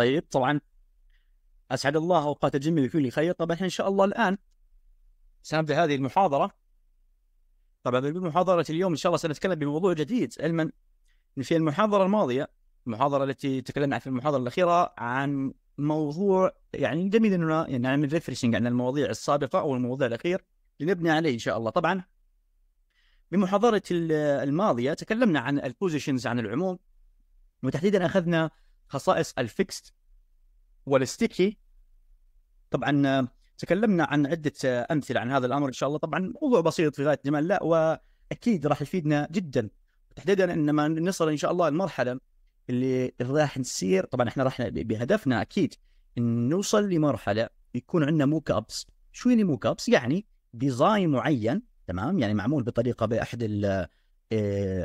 طيب طبعا اسعد الله اوقات الجميع بكل خير طبعا احنا ان شاء الله الان سنبدا هذه المحاضره طبعا بمحاضره اليوم ان شاء الله سنتكلم بموضوع جديد علما في المحاضره الماضيه المحاضره التي تكلمنا في المحاضره الاخيره عن موضوع يعني جميل اننا يعني نعمل ريفرشنج عن المواضيع السابقه او الموضوع الاخير لنبني عليه ان شاء الله طبعا بمحاضرة الماضية تكلمنا عن البوزيشنز عن العموم وتحديدا أخذنا خصائص الفيكست والستيكي طبعا آه، تكلمنا عن عده آه، امثله عن هذا الامر ان شاء الله طبعا موضوع بسيط في غايه الجمال لا واكيد راح يفيدنا جدا تحديدا انما نصل ان شاء الله المرحله اللي راح نصير طبعا احنا راح بهدفنا اكيد ان نوصل لمرحله يكون عندنا موك ابس شو يعني موك ابس يعني ديزاين معين تمام يعني معمول بطريقه باحد آه،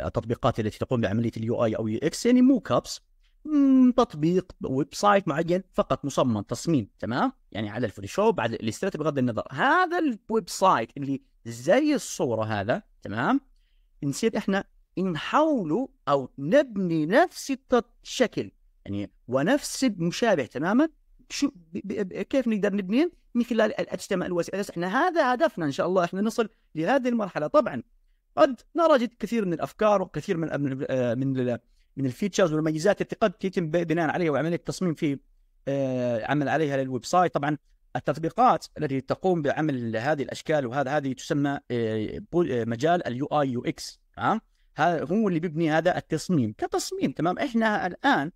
التطبيقات التي تقوم بعمليه اليو اي او يو اكس يعني موك ابس تطبيق ويب سايت معين فقط مصمم تصميم تمام يعني على الفوتوشوب على الاليستريتور بغض النظر هذا الويب سايت اللي زي الصوره هذا تمام نصير احنا نحوله او نبني نفس الشكل يعني ونفس المشابه تماما شو كيف نقدر نبنيه من خلال الاتشتماء الواسع احنا هذا هدفنا ان شاء الله احنا نصل لهذه المرحله طبعا قد نرى كثير من الافكار وكثير من آه، من من الفيتشرز والميزات التي قد يتم بناء عليها وعمليه التصميم في آه، عمل عليها للويب سايت طبعا التطبيقات التي تقوم بعمل هذه الاشكال وهذا هذه تسمى آه، آه، مجال اليو اي يو اكس تمام هو اللي بيبني هذا التصميم كتصميم تمام احنا الان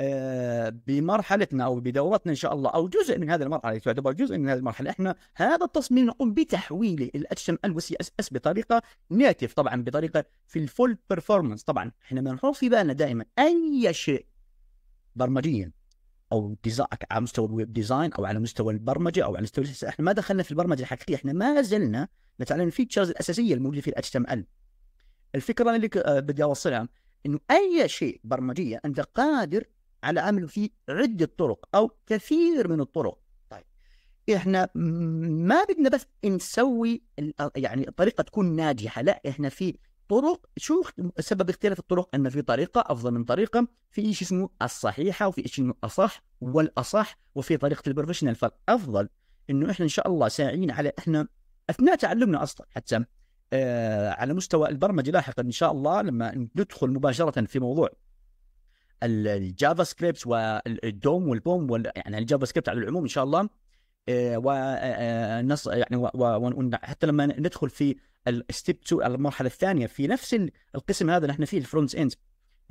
آه، بمرحلتنا او بدورتنا ان شاء الله او جزء من هذه المرحله تعتبر جزء من هذه المرحله احنا هذا التصميم نقوم بتحويله الى اتش ام ال وسي اس اس بطريقه ناتف طبعا بطريقه في الفول بيرفورمانس طبعا احنا بنحط في بالنا دائما اي شيء برمجيا او ديزاين على مستوى الويب ديزاين او على مستوى البرمجه او على مستوى احنا ما دخلنا في البرمجه الحقيقيه احنا ما زلنا نتعلم الفيتشرز الاساسيه الموجوده في الاتش ام ال الفكره اللي آه، بدي اوصلها انه اي شيء برمجيا انت قادر على عمله في عدة طرق أو كثير من الطرق طيب إحنا ما بدنا بس نسوي يعني طريقة تكون ناجحة لا إحنا في طرق شو سبب اختلاف الطرق ان في طريقه افضل من طريقه في شيء اسمه الصحيحه وفي شيء اسمه الاصح والاصح وفي طريقه البروفيشنال فالافضل انه احنا ان شاء الله ساعين على احنا اثناء تعلمنا اصلا حتى آه على مستوى البرمجه لاحقا ان شاء الله لما ندخل مباشره في موضوع الجافا سكريبت والدوم والبوم وال... يعني الجافا سكريبت على العموم ان شاء الله آه، ونص آه، يعني و... و... حتى لما ندخل في الستيب 2 المرحله الثانيه في نفس القسم هذا نحن فيه الفرونت اند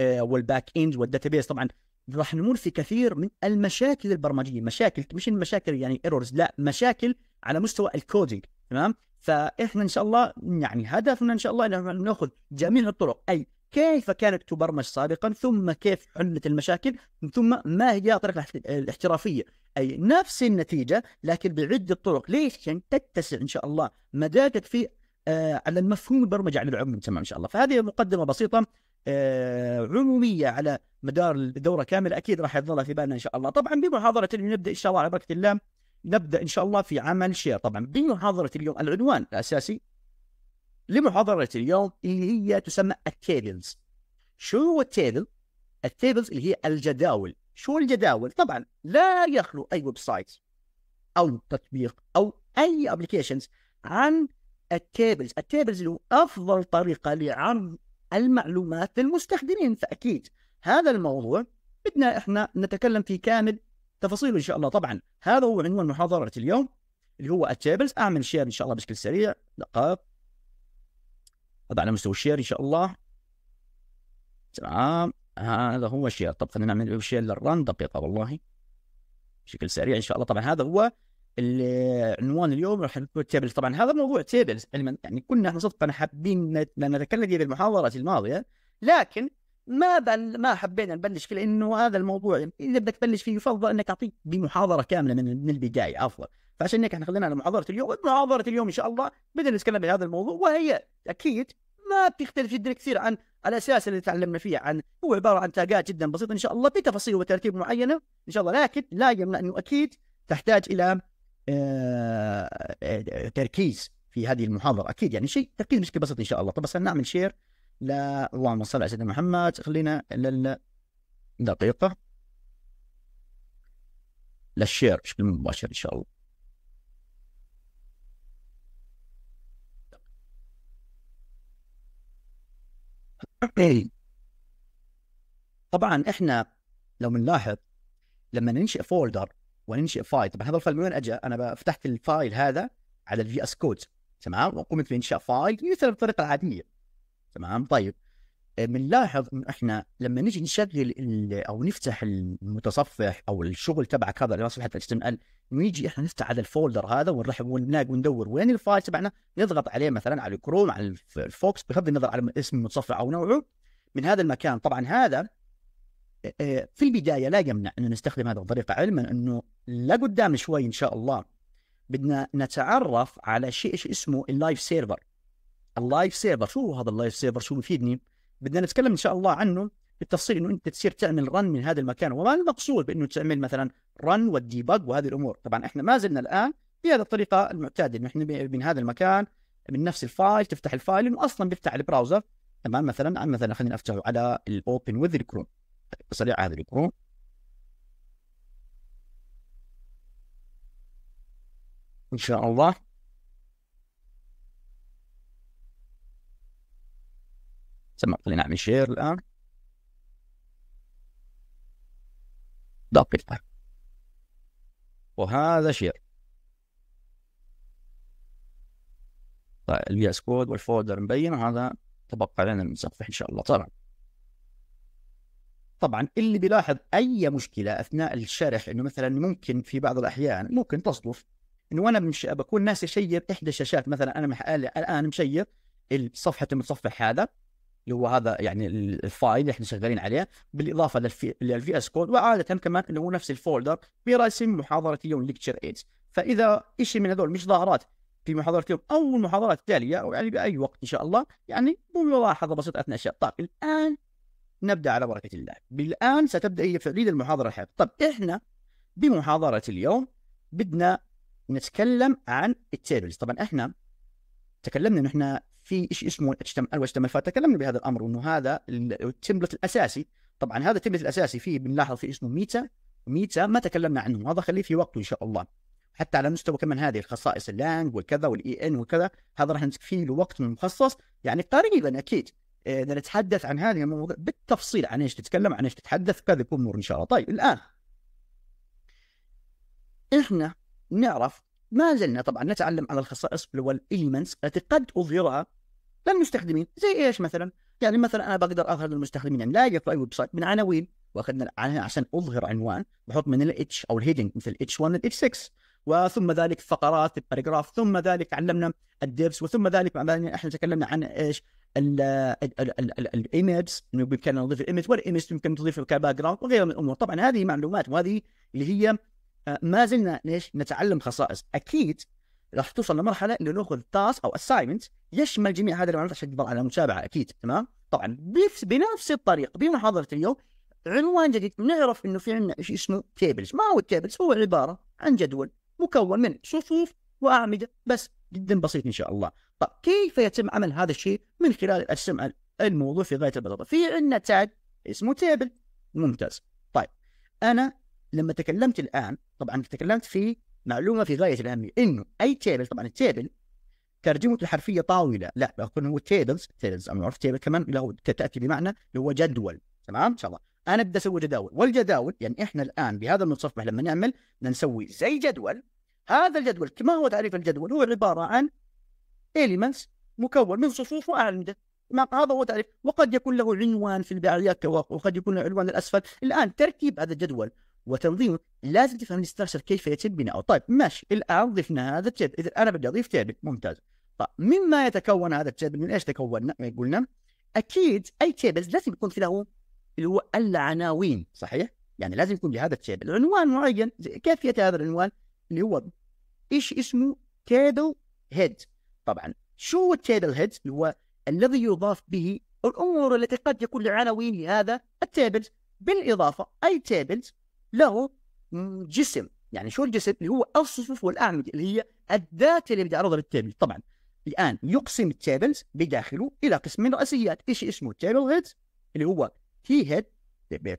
والباك اند والداتا بيس طبعا راح نمر في كثير من المشاكل البرمجيه مشاكل مش المشاكل يعني ايرورز لا مشاكل على مستوى الكودينج تمام فاحنا ان شاء الله يعني هدفنا ان شاء الله انه ناخذ جميع الطرق اي كيف كانت تبرمج سابقا ثم كيف حلت المشاكل ثم ما هي طريقة الاحترافية أي نفس النتيجة لكن بعدة طرق ليش عشان تتسع إن شاء الله مداركك في آه على المفهوم البرمجة على العموم تمام إن شاء الله فهذه مقدمة بسيطة آه عمومية على مدار الدورة كاملة أكيد راح يظلها في بالنا إن شاء الله طبعا بمحاضرة نبدأ إن شاء الله على بركة الله نبدأ إن شاء الله في عمل شير طبعا بمحاضرة اليوم العنوان الأساسي لمحاضرة اليوم اللي هي تسمى التيبلز شو هو التيبل؟ التيبلز اللي هي الجداول شو الجداول؟ طبعا لا يخلو أي ويب سايت أو تطبيق أو أي ابلكيشنز عن التيبلز التيبلز اللي هو أفضل طريقة لعرض المعلومات للمستخدمين فأكيد هذا الموضوع بدنا احنا نتكلم فيه كامل تفاصيله ان شاء الله طبعا هذا هو عنوان محاضره اليوم اللي هو التيبلز اعمل شير ان شاء الله بشكل سريع دقائق هذا على مستوى الشير ان شاء الله تمام هذا هو الشير طب خلينا نعمل شير للرن دقيقه والله بشكل سريع ان شاء الله طبعا هذا هو عنوان اليوم راح نقول تيبلز طبعا هذا موضوع تيبلز يعني, يعني كنا احنا صدقا حابين نتكلم فيه بالمحاضرات الماضيه لكن ما بل ما حبينا نبلش فيه لانه هذا الموضوع اذا بدك تبلش فيه يفضل انك تعطيك بمحاضره كامله من البدايه افضل فعشان هيك احنا خلينا على محاضره اليوم محاضره اليوم ان شاء الله بدنا نتكلم بهذا الموضوع وهي اكيد ما بتختلف جدا كثير عن الاساس اللي تعلمنا فيه عن هو عباره عن تاجات جدا بسيطه ان شاء الله بتفاصيل وترتيب معينه ان شاء الله لكن لا يمنع انه اكيد تحتاج الى آه، تركيز في هذه المحاضره اكيد يعني شيء تركيز مش بسيط ان شاء الله طب بس نعمل شير ل اللهم صل على سيدنا محمد خلينا لل دقيقه للشير بشكل مباشر ان شاء الله إيه. طبعا احنا لو بنلاحظ لما ننشئ فولدر وننشئ فايل طبعا هذا الفايل من وين اجى؟ انا فتحت الفايل هذا على الفي اس كود تمام وقمت بانشاء فايل مثل الطريقه العاديه تمام طيب بنلاحظ آه، انه احنا لما نجي نشغل او نفتح المتصفح او الشغل تبعك هذا اللي صفحه الاتش ام ال نيجي احنا نفتح هذا الفولدر هذا ونلاقي وندور وين الفايل تبعنا نضغط عليه مثلا على الكروم على الفوكس بغض النظر على اسم المتصفح او نوعه من هذا المكان طبعا هذا آه، آه، في البدايه لا يمنع انه نستخدم هذا الطريقه علما انه لا قدام شوي ان شاء الله بدنا نتعرف على شيء اسمه اللايف سيرفر اللايف سيرفر شو هذا اللايف سيرفر شو بيفيدني؟ بدنا نتكلم ان شاء الله عنه بالتفصيل انه انت تصير تعمل رن من هذا المكان وما المقصود بانه تعمل مثلا رن والديبج وهذه الامور طبعا احنا ما زلنا الان بهذه الطريقه المعتاده انه احنا من هذا المكان من نفس الفايل تفتح الفايل انه اصلا بيفتح البراوزر تمام مثلا عن مثلا خلينا افتحه على الاوبن وذ الكروم سريع هذا الكروم ان شاء الله سمع خلينا نعمل شير الآن دقيقة وهذا شير طيب الفي اس كود والفولدر مبين وهذا تبقى لنا المتصفح ان شاء الله طبعا طبعا اللي بيلاحظ اي مشكله اثناء الشرح انه مثلا ممكن في بعض الاحيان ممكن تصدف انه انا مش بكون ناسي شير احدى الشاشات مثلا انا الان مشير صفحه المتصفح هذا اللي هو هذا يعني الفايل اللي احنا شغالين عليه بالاضافه للفي اس كود وعاده كمان انه هو نفس الفولدر برسم محاضره اليوم ليكتشر 8 فاذا شيء من هذول مش ظاهرات في محاضره اليوم او المحاضرات التاليه او يعني باي وقت ان شاء الله يعني بملاحظه بسيطه اثناء الشيء طيب الان نبدا على بركه الله بالان ستبدا هي فعليه المحاضره الحين طب احنا بمحاضره اليوم بدنا نتكلم عن التيبلز طبعا احنا تكلمنا ان احنا في شيء اسمه ال تم فتكلمنا بهذا الامر وانه هذا التمبلت الاساسي طبعا هذا التمبلت الاساسي فيه بنلاحظ فيه اسمه ميتا ميتا ما تكلمنا عنه هذا خليه في وقته ان شاء الله حتى على مستوى كمان هذه الخصائص اللانج والكذا والاي ان e وكذا هذا راح فيه له وقت مخصص يعني قريبا اكيد إيه، اذا نتحدث عن هذه الموضوع بالتفصيل عن ايش تتكلم عن ايش تتحدث كذا يكون نور ان شاء الله طيب الان احنا نعرف ما زلنا طبعا نتعلم على الخصائص والإليمنتس التي قد أظهرها للمستخدمين زي ايش مثلا؟ يعني مثلا انا بقدر اظهر للمستخدمين يعني لا يجب اي ويب سايت من عناوين واخذنا عشان اظهر عنوان بحط من الاتش او الهيدنج مثل اتش 1 للاتش 6 وثم ذلك فقرات الباراجراف ثم ذلك علمنا الديفس وثم ذلك احنا تكلمنا عن ايش الايمج انه بامكاننا نضيف الايمج والايمج يمكن تضيف كباك جراوند وغيرها من الامور طبعا هذه معلومات وهذه اللي هي آه، ما زلنا ليش نتعلم خصائص اكيد راح توصل لمرحله انه ناخذ تاسك او اسايمنت يشمل جميع هذه المعلومات عشان تقدر على المتابعه اكيد تمام طبعا بنفس بنفس الطريقه بمحاضره اليوم عنوان جديد نعرف انه في عندنا شيء اسمه تيبلز ما هو التيبلز هو عباره عن جدول مكون من صفوف واعمده بس جدا بسيط ان شاء الله طب كيف يتم عمل هذا الشيء من خلال الاسم الموضوع في غايه البساطه في عندنا تاج اسمه تيبل ممتاز طيب انا لما تكلمت الان طبعا تكلمت في معلومه في غايه الاهميه انه اي تيبل طبعا التيبل ترجمته الحرفيه طاوله لا بقول هو تيبلز تيبلز انا عرفت تيبل كمان له تاتي بمعنى اللي هو جدول تمام ان شاء الله انا بدي اسوي جداول والجداول يعني احنا الان بهذا المتصفح لما نعمل بدنا نسوي زي جدول هذا الجدول ما هو تعريف الجدول هو عباره عن اليمنتس مكون من صفوف واعمده هذا هو تعريف وقد يكون له عنوان في البعليات وقد يكون له عنوان الاسفل الان تركيب هذا الجدول وتنظيمه لازم تفهم الاستراكشر كيف يتم بناؤه طيب ماشي الان ضفنا هذا التيب اذا انا بدي اضيف تيب ممتاز طيب مما يتكون هذا التيب من ايش تكون إيه، قلنا اكيد اي تيبلز لازم يكون في له اللي هو العناوين صحيح يعني لازم يكون لهذا التيبل عنوان معين كيفيه هذا العنوان اللي هو ايش اسمه تيبل هيد طبعا شو هو التيبل هيد اللي هو الذي يضاف به الامور التي قد يكون لعناوين لهذا التيبل بالاضافه اي تيبلز له جسم يعني شو الجسم اللي هو الصفوف والاعمده اللي هي الذات اللي بدي اعرضها بالتابل طبعا الان يقسم التابلز بداخله الى قسمين رئيسيات شيء اسمه تابل هيد اللي هو تي هيد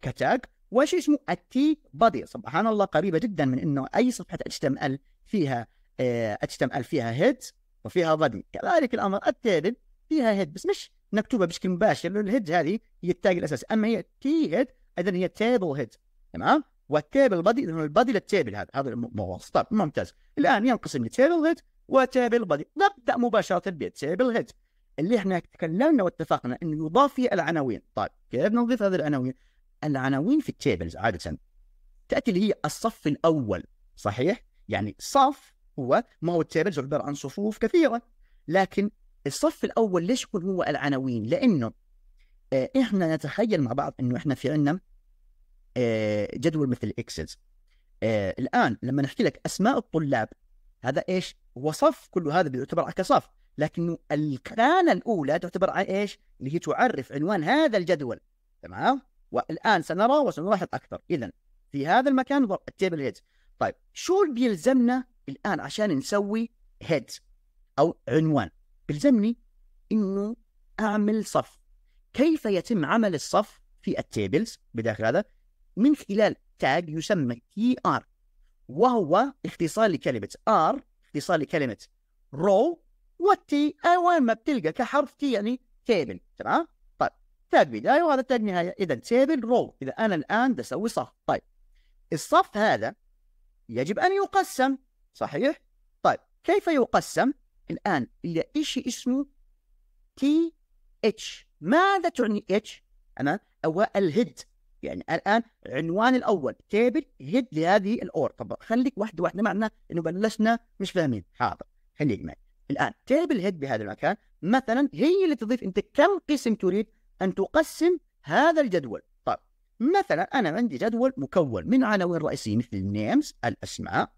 كتاج وشيء اسمه التي بادي سبحان الله قريبه جدا من انه اي صفحه اتش تي ام ال فيها آه، اتش تي ام ال فيها هيد وفيها بادي كذلك الامر التابل فيها هيد بس مش مكتوبه بشكل مباشر لانه الهيد هذه هي التاج الاساسي اما هي تي هيد اذا هي تابل هيد تمام والتيبل بادي لانه البادي للتيبل هذا هذا المغوص طب ممتاز الان ينقسم لتيبل هيد وتيبل بادي نبدا مباشره بالتيبل هيد اللي احنا تكلمنا واتفقنا انه يضاف فيه العناوين طيب كيف نضيف هذه العناوين العناوين في التيبلز عاده تاتي اللي هي الصف الاول صحيح يعني صف هو ما هو التيبلز عباره عن صفوف كثيره لكن الصف الاول ليش يكون هو العناوين لانه آه، احنا نتخيل مع بعض انه احنا في عندنا آه، جدول مثل الاكسلز آه، الان لما نحكي لك اسماء الطلاب هذا ايش؟ هو صف كله هذا بيعتبر كصف لكنه الخانه الاولى تعتبر ايش؟ اللي هي تعرف عنوان هذا الجدول تمام؟ والان سنرى وسنلاحظ اكثر اذا في هذا المكان التيبل هيدز طيب شو اللي بيلزمنا الان عشان نسوي هيد او عنوان بيلزمني انه اعمل صف كيف يتم عمل الصف في التيبلز بداخل هذا من خلال تاج يسمى تي ار وهو اختصار لكلمة ار اختصار لكلمة رو والتي أول ما بتلقى كحرف تي يعني تيبل تمام طيب تاج بداية وهذا تاج نهاية إذا تيبل رو إذا أنا الآن بدي أسوي صف طيب الصف هذا يجب أن يقسم صحيح طيب كيف يقسم الآن إلى شيء اسمه تي اتش ماذا تعني اتش أنا أو الهيد يعني الان عنوان الاول تيبل هيد لهذه الاور طب خليك واحده واحده معنا انه بلشنا مش فاهمين حاضر خليك معي الان تيبل هيد بهذا المكان مثلا هي اللي تضيف انت كم قسم تريد ان تقسم هذا الجدول طب مثلا انا عندي جدول مكون من عناوين رئيسيه مثل نيمز الاسماء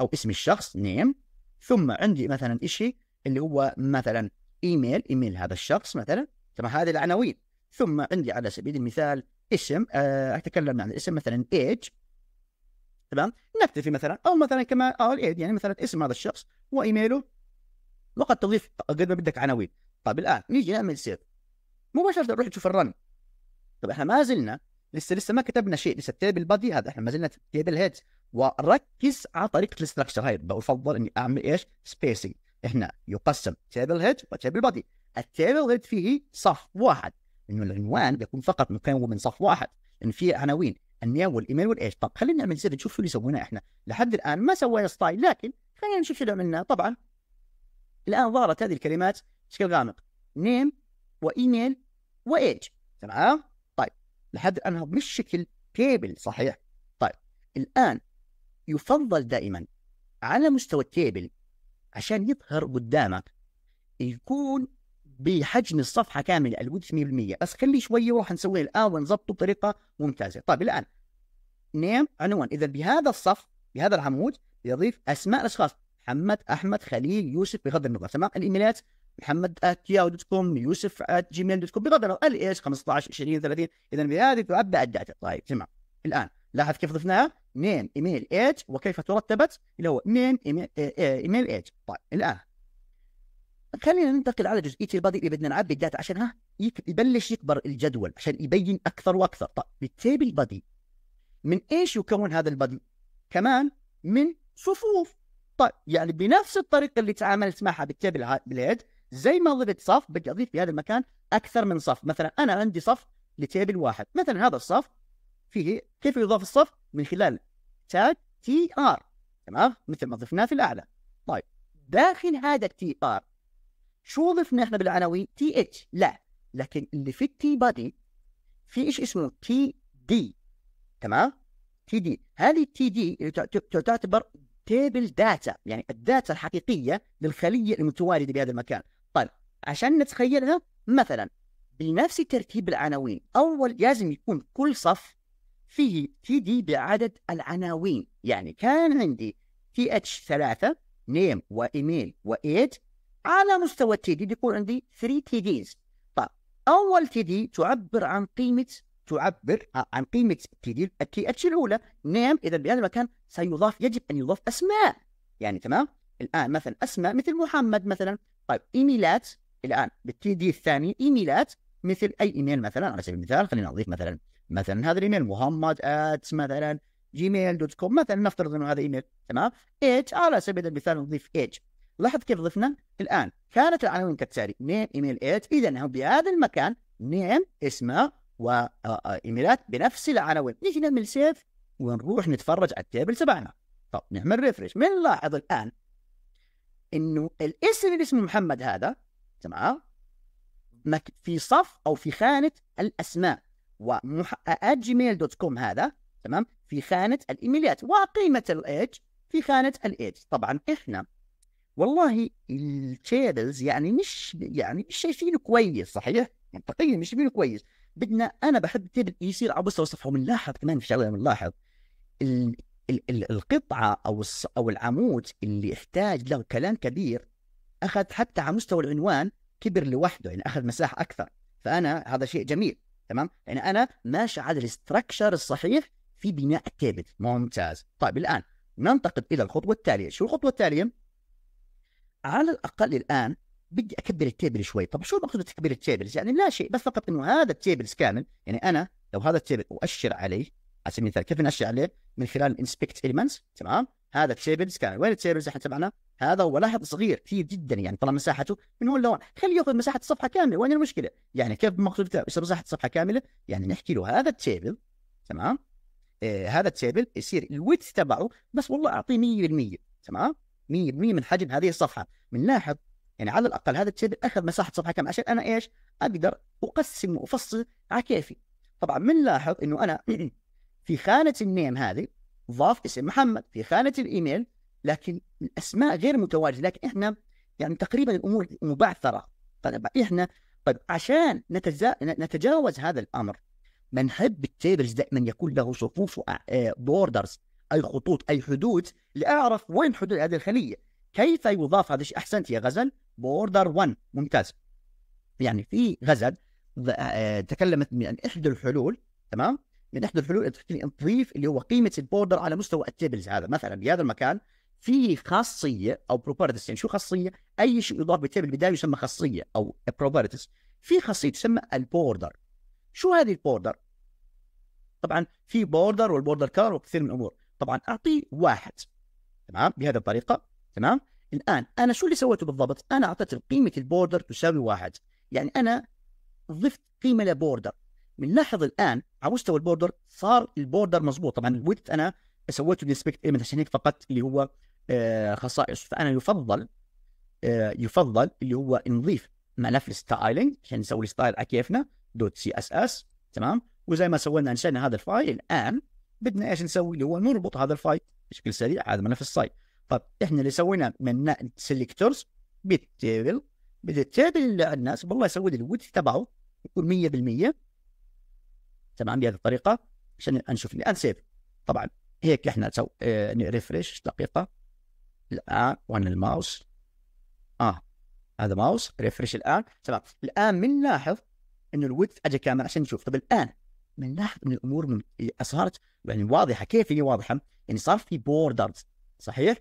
او اسم الشخص نيم ثم عندي مثلا شيء اللي هو مثلا ايميل ايميل هذا الشخص مثلا تمام هذه العناوين ثم عندي على سبيل المثال اسم آه تكلمنا عن الاسم مثلا ايج تمام نكتفي مثلا او مثلا كما all ايج يعني مثلا اسم هذا الشخص وايميله وقد تضيف قد ما بدك عناوين طيب الان نيجي نعمل سيف مباشره نروح نشوف الرن طيب احنا ما زلنا لسه لسه ما كتبنا شيء لسه التيبل بادي هذا احنا ما زلنا تيبل هيدز وركز على طريقه الاستراكشر هاي بفضل اني اعمل ايش سبيسنج هنا يقسم تيبل هيد وتيبل بادي التيبل هيد فيه صف واحد انه العنوان بيكون فقط مكون من صف واحد ان في عناوين النيام والايميل والايش طب خلينا نعمل زر نشوف شو اللي سويناه احنا لحد الان ما سوينا ستايل لكن خلينا نشوف شو اللي عملناه طبعا الان ظهرت هذه الكلمات بشكل غامق نيم وايميل وايج تمام طيب لحد الان هذا مش شكل تيبل صحيح طيب الان يفضل دائما على مستوى التيبل عشان يظهر قدامك يكون بحجم الصفحه كامله الويب 100% بس خلي شويه وروح نسويه الان ونظبطه بطريقه ممتازه طيب الان نيم عنوان اذا بهذا الصف بهذا العمود يضيف اسماء الاشخاص محمد احمد خليل يوسف بغض النظر تمام الايميلات محمد @ياو دوت كوم يوسف @جيميل دوت كوم بغض النظر الايش 15 20 30 اذا بهذه تعبى الداتا طيب تمام الان لاحظ كيف ضفناها نيم ايميل ايج وكيف ترتبت اللي هو نيم ايميل ايج طيب الان خلينا ننتقل على جزئيه البادي اللي بدنا نعبي الداتا عشان ها يبلش يكبر الجدول عشان يبين اكثر واكثر طيب بالتيبل بادي من ايش يكون هذا البادي كمان من صفوف طيب يعني بنفس الطريقه اللي تعاملت معها بالتيبل بليد زي ما ضفت صف بدي اضيف في هذا المكان اكثر من صف مثلا انا عندي صف لتيبل واحد مثلا هذا الصف فيه كيف يضاف الصف من خلال تاج تي ار تمام مثل ما ضفناه في الاعلى طيب داخل هذا التي ار شو ضفنا احنا بالعناوين تي اتش لا لكن اللي في التي بادي في شيء اسمه تي دي تمام تي دي هذه التي دي تعتبر تيبل داتا يعني الداتا الحقيقيه للخليه المتواجده بهذا المكان طيب عشان نتخيلها مثلا بنفس ترتيب العناوين اول لازم يكون كل صف فيه تي دي بعدد العناوين يعني كان عندي تي اتش ثلاثة نيم وايميل وايد على مستوى التي دي يكون عندي 3 تي ديز طيب اول تي دي تعبر عن قيمه تعبر عن قيمه التي دي التي اتش الاولى نيم اذا بهذا المكان سيضاف يجب ان يضاف اسماء يعني تمام الان مثلا اسماء مثل محمد مثلا طيب ايميلات الان بالتي دي الثاني ايميلات مثل اي ايميل مثلا على سبيل المثال خلينا نضيف مثلا مثلا هذا الايميل محمد ات مثلا جيميل دوت كوم مثلا نفترض انه هذا ايميل تمام اتش على سبيل المثال نضيف اتش لاحظ كيف ضفنا الآن كانت العناوين كالتالي نيم ايميل ايت إذا بهذا المكان نيم اسماء وايميلات بنفس العناوين نيجي نعمل سيف ونروح نتفرج على التيبل تبعنا طب نعمل ريفرش من لاحظ الآن انه الاسم اللي اسمه محمد هذا تمام في صف او في خانه الاسماء وجيميل دوت كوم هذا تمام في خانه الايميلات وقيمه الايج في خانه الايج طبعا احنا والله التشيرز يعني مش يعني مش شايفينه كويس صحيح؟ منطقيا مش شايفينه كويس بدنا انا بحب يصير على مستوى الصفحه وبنلاحظ كمان في شغله بنلاحظ القطعه او او العمود اللي احتاج له كلام كبير اخذ حتى على مستوى العنوان كبر لوحده يعني اخذ مساحه اكثر فانا هذا شيء جميل تمام يعني انا ماشي على الاستراكشر الصحيح في بناء التيبل ممتاز طيب الان ننتقل الى الخطوه التاليه شو الخطوه التاليه على الاقل الان بدي اكبر التيبل شوي طب شو المقصود بتكبير التيبلز يعني لا شيء بس فقط انه هذا التيبلز كامل يعني انا لو هذا التيبل اؤشر عليه على سبيل المثال كيف نأشر عليه من خلال الانسبكت اليمنتس تمام هذا التيبلز كامل وين التيبلز احنا تبعنا هذا هو لاحظ صغير كثير جدا يعني طلع مساحته من هون لهون خليه ياخذ مساحه الصفحه كامله وين المشكله يعني كيف المقصود يصير مساحه الصفحه كامله يعني نحكي له هذا التيبل تمام إيه هذا التيبل يصير الويدث تبعه بس والله اعطيه 100% تمام 100% من حجم هذه الصفحه بنلاحظ يعني على الاقل هذا التدريب اخذ مساحه صفحه كامله عشان انا ايش؟ اقدر اقسم وافصل على كيفي. طبعا بنلاحظ انه انا في خانه النيم هذه ضاف اسم محمد، في خانه الايميل لكن الاسماء غير متواجده لكن احنا يعني تقريبا الامور مبعثره طيب احنا طيب عشان نتجا... نتجاوز هذا الامر بنحب التيبلز دائما يكون له صفوف بوردرز آه، اي خطوط اي حدود لاعرف وين حدود هذه الخليه كيف يضاف هذا الشيء احسنت يا غزل بوردر 1 ممتاز يعني في غزل آه، تكلمت من احدى الحلول تمام من احدى الحلول تضيف اللي هو قيمه البوردر على مستوى التيبلز هذا مثلا بهذا المكان في خاصيه او بروبرتيز يعني شو خاصيه؟ اي شيء يضاف بالتيبل بالبدايه يسمى خاصيه او بروبرتيز في خاصيه تسمى البوردر شو هذه البوردر؟ طبعا في بوردر والبوردر كار وكثير من الامور طبعا اعطي واحد تمام بهذه الطريقه تمام الان انا شو اللي سويته بالضبط انا اعطيت قيمه البوردر تساوي واحد يعني انا ضفت قيمه لبوردر بنلاحظ الان على مستوى البوردر صار البوردر مضبوط طبعا الويدث انا سويته ديسبكت ايمنت عشان هيك فقط اللي هو آه، خصائص فانا يفضل آه، يفضل اللي هو نضيف ملف الستايلنج عشان نسوي الستايل على كيفنا دوت سي اس اس تمام وزي ما سوينا انشأنا هذا الفايل الان بدنا ايش نسوي اللي هو نربط هذا الفايل بشكل سريع هذا ملف السايت طب احنا اللي سويناه من سيلكتورز بالتيبل بالتيبل الناس والله يسوي لي تبعه يكون 100% تمام بهذه الطريقه عشان نشوف الان سيف طبعا هيك احنا نسوي اه ريفرش يعني دقيقه الان وين الماوس اه هذا ماوس ريفرش الان تمام الان بنلاحظ انه الودث اجى كامل عشان نشوف طب الان بنلاحظ ان الامور يعني صارت يعني واضحه كيف هي واضحه؟ يعني صار في بوردرز صحيح؟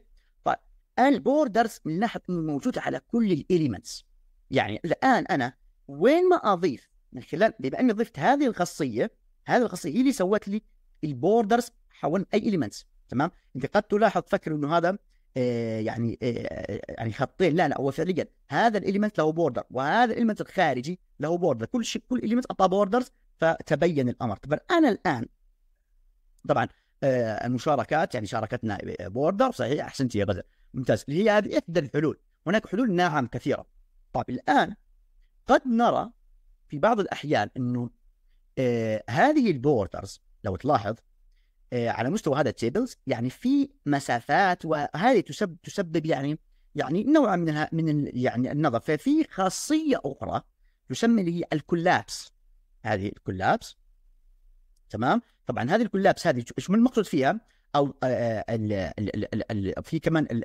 البوردرز من ناحيه موجوده على كل الاليمنتس يعني الان انا وين ما اضيف من خلال بما اني ضفت هذه الخاصيه هذه الخاصيه هي اللي سوت لي البوردرز حول اي اليمنتس تمام انت قد تلاحظ تفكر انه هذا آه يعني آه يعني خطين لا لا هو فعليا هذا الاليمنت له بوردر وهذا الاليمنت الخارجي له بوردر كل شيء كل اليمنت اعطاه بوردرز فتبين الامر طبعا انا الان طبعا آه المشاركات يعني شاركتنا بوردر صحيح احسنت يا بدر ممتاز اللي هي هذه إحدى الحلول هناك حلول نعم كثيرة طيب الآن قد نرى في بعض الأحيان أنه آه هذه البوردرز لو تلاحظ آه على مستوى هذا التيبلز يعني في مسافات وهذه تسبب تسبب يعني يعني نوع من من يعني النظر ففي خاصيه اخرى تسمى اللي هي الكولابس هذه الكولابس تمام طبعا هذه الكولابس هذه ايش المقصود فيها؟ او ال ال ال في كمان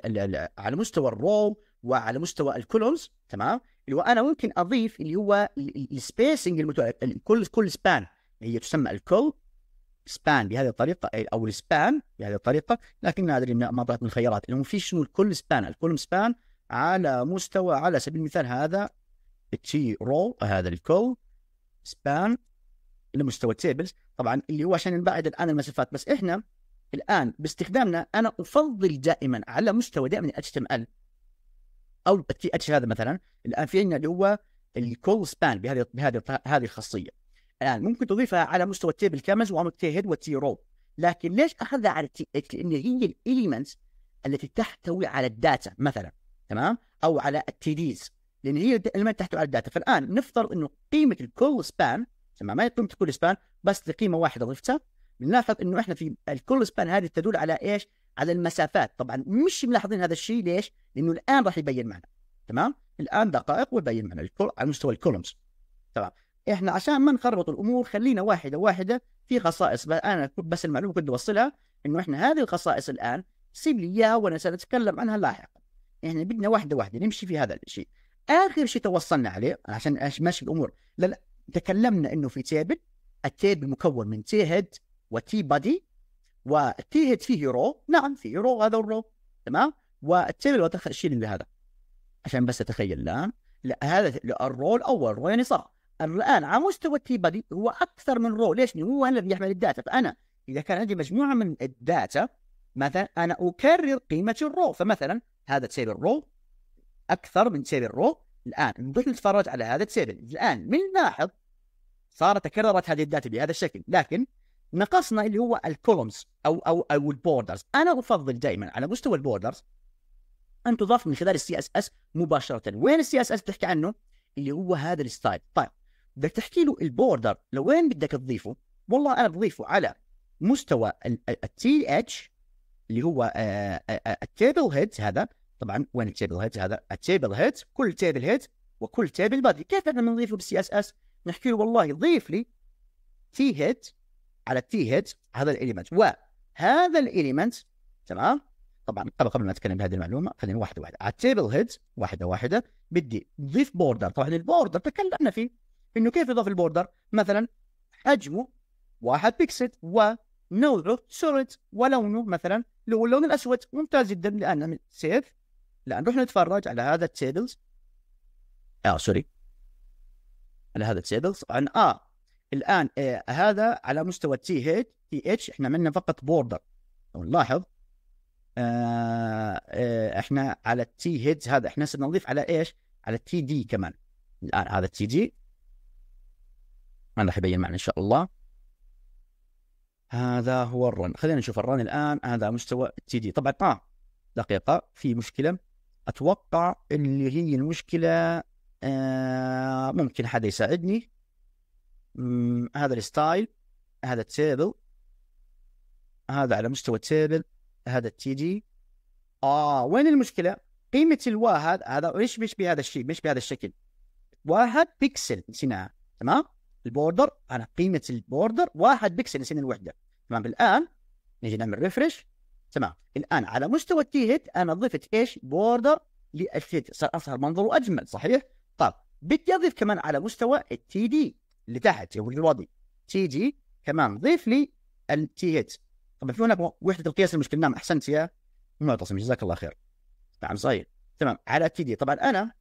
على مستوى الرو وعلى مستوى الكولومز تمام اللي هو انا ممكن اضيف اللي هو السبيسنج كل كل سبان هي تسمى الكول سبان بهذه الطريقه او السبان بهذه الطريقه لكن ما ادري ما طلعت من الخيارات انه في شنو الكل سبان الكولم سبان على مستوى على سبيل المثال هذا التي رو هذا الكول سبان لمستوى التيبلز طبعا اللي هو عشان نبعد الان المسافات بس احنا الان باستخدامنا انا افضل دائما على مستوى دائما اتش ام ال او التي اتش هذا مثلا الان في عندنا اللي هو الكول سبان بهذه بهذه هذه الخاصيه الان ممكن تضيفها على مستوى التيبل كامز وعمل تي هيد والتي رو لكن ليش اخذها على التي اتش؟ لان هي الاليمنتس التي تحتوي على الداتا مثلا تمام او على التي ديز لان هي الاليمنت تحتوي على الداتا فالان نفترض انه قيمه الكول سبان تمام ما هي قيمه الكول سبان بس لقيمه واحده ضفتها بنلاحظ انه احنا في الكل سبان هذه تدل على ايش؟ على المسافات طبعا مش ملاحظين هذا الشيء ليش؟ لانه الان راح يبين معنا تمام؟ الان دقائق ويبين معنا الكل على مستوى الكولمز تمام احنا عشان ما نخربط الامور خلينا واحده واحده في خصائص انا بس المعلومه كنت اوصلها انه احنا هذه الخصائص الان سيب لي اياها وانا سنتكلم عنها لاحقا احنا بدنا واحده واحده نمشي في هذا الشيء اخر شيء توصلنا عليه عشان ماشي الامور لا, لا تكلمنا انه في تيبل التيبل مكون من تي هيد وتي بادي وتي هيد فيه رو نعم فيه رو هذا الرو تمام والتيبل شيل بهذا عشان بس اتخيل الان لا هذا الرو الاول رو يعني صار الان على مستوى التي بادي هو اكثر من رو ليش؟ هو الذي يحمل الداتا فانا اذا كان عندي مجموعه من الداتا مثلا انا اكرر قيمه الرو فمثلا هذا تيبل رو اكثر من تيبل رو الان نروح نتفرج على هذا التيبل الان من لاحظ صارت تكررت هذه الداتا بهذا الشكل لكن مقاسنا اللي هو الكولومز او او او البوردرز انا افضل دائما على مستوى البوردرز ان تضاف من خلال السي اس اس مباشره وين السي اس اس بتحكي عنه اللي هو هذا الستايل طيب بدك تحكي له البوردر لوين بدك تضيفه والله انا بضيفه على مستوى التي اتش اللي هو آه، آه، آه، التيبل هيد هذا طبعا وين التيبل هيد هذا التيبل هيد كل تيبل هيد وكل تيبل بادي كيف احنا بنضيفه بالسي اس اس نحكي له والله ضيف لي تي هيد على التي هيد هذا الاليمنت وهذا الاليمنت تمام طبعا قبل قبل ما اتكلم بهذه المعلومه خلينا واحده واحده على التيبل هيد واحده واحده بدي ضيف بوردر طبعا البوردر تكلمنا فيه انه كيف يضاف البوردر مثلا حجمه 1 بيكسل ونوعه سوليد ولونه مثلا اللي هو اللون الاسود ممتاز جدا لان سيف لان نروح نتفرج على هذا التيبلز اه سوري على هذا التيبلز طبعا اه الان آه، هذا على مستوى تي هيت تي اتش احنا عملنا فقط بوردر لو نلاحظ آه, آه، احنا على التي هيدز هذا احنا سنضيف على ايش؟ على التي دي كمان الان هذا التي دي انا راح يبين معنا ان شاء الله هذا هو الرن خلينا نشوف الرن الان هذا مستوى التي دي طبعا اه دقيقه في مشكله اتوقع اللي هي المشكله آه ممكن حدا يساعدني هذا الستايل هذا التيبل هذا على مستوى التيبل هذا التي جي اه وين المشكله؟ قيمه الواحد هذا ايش مش بهذا الشيء مش بهذا الشكل واحد بكسل نسيناها تمام البوردر انا قيمه البوردر واحد بكسل نسينا الوحده تمام الان نجي نعمل ريفرش تمام الان على مستوى التي هيت انا ضفت ايش بوردر للتي صار اصغر منظر واجمل صحيح طيب بدي اضيف كمان على مستوى التي دي اللي تحت يولي يعني الوضع تي دي كمان ضيف لي التي هيت طبعا في هناك وحده القياس المشكل نعم احسنت يا معتصم جزاك الله خير نعم صحيح تمام على التي دي طبعا انا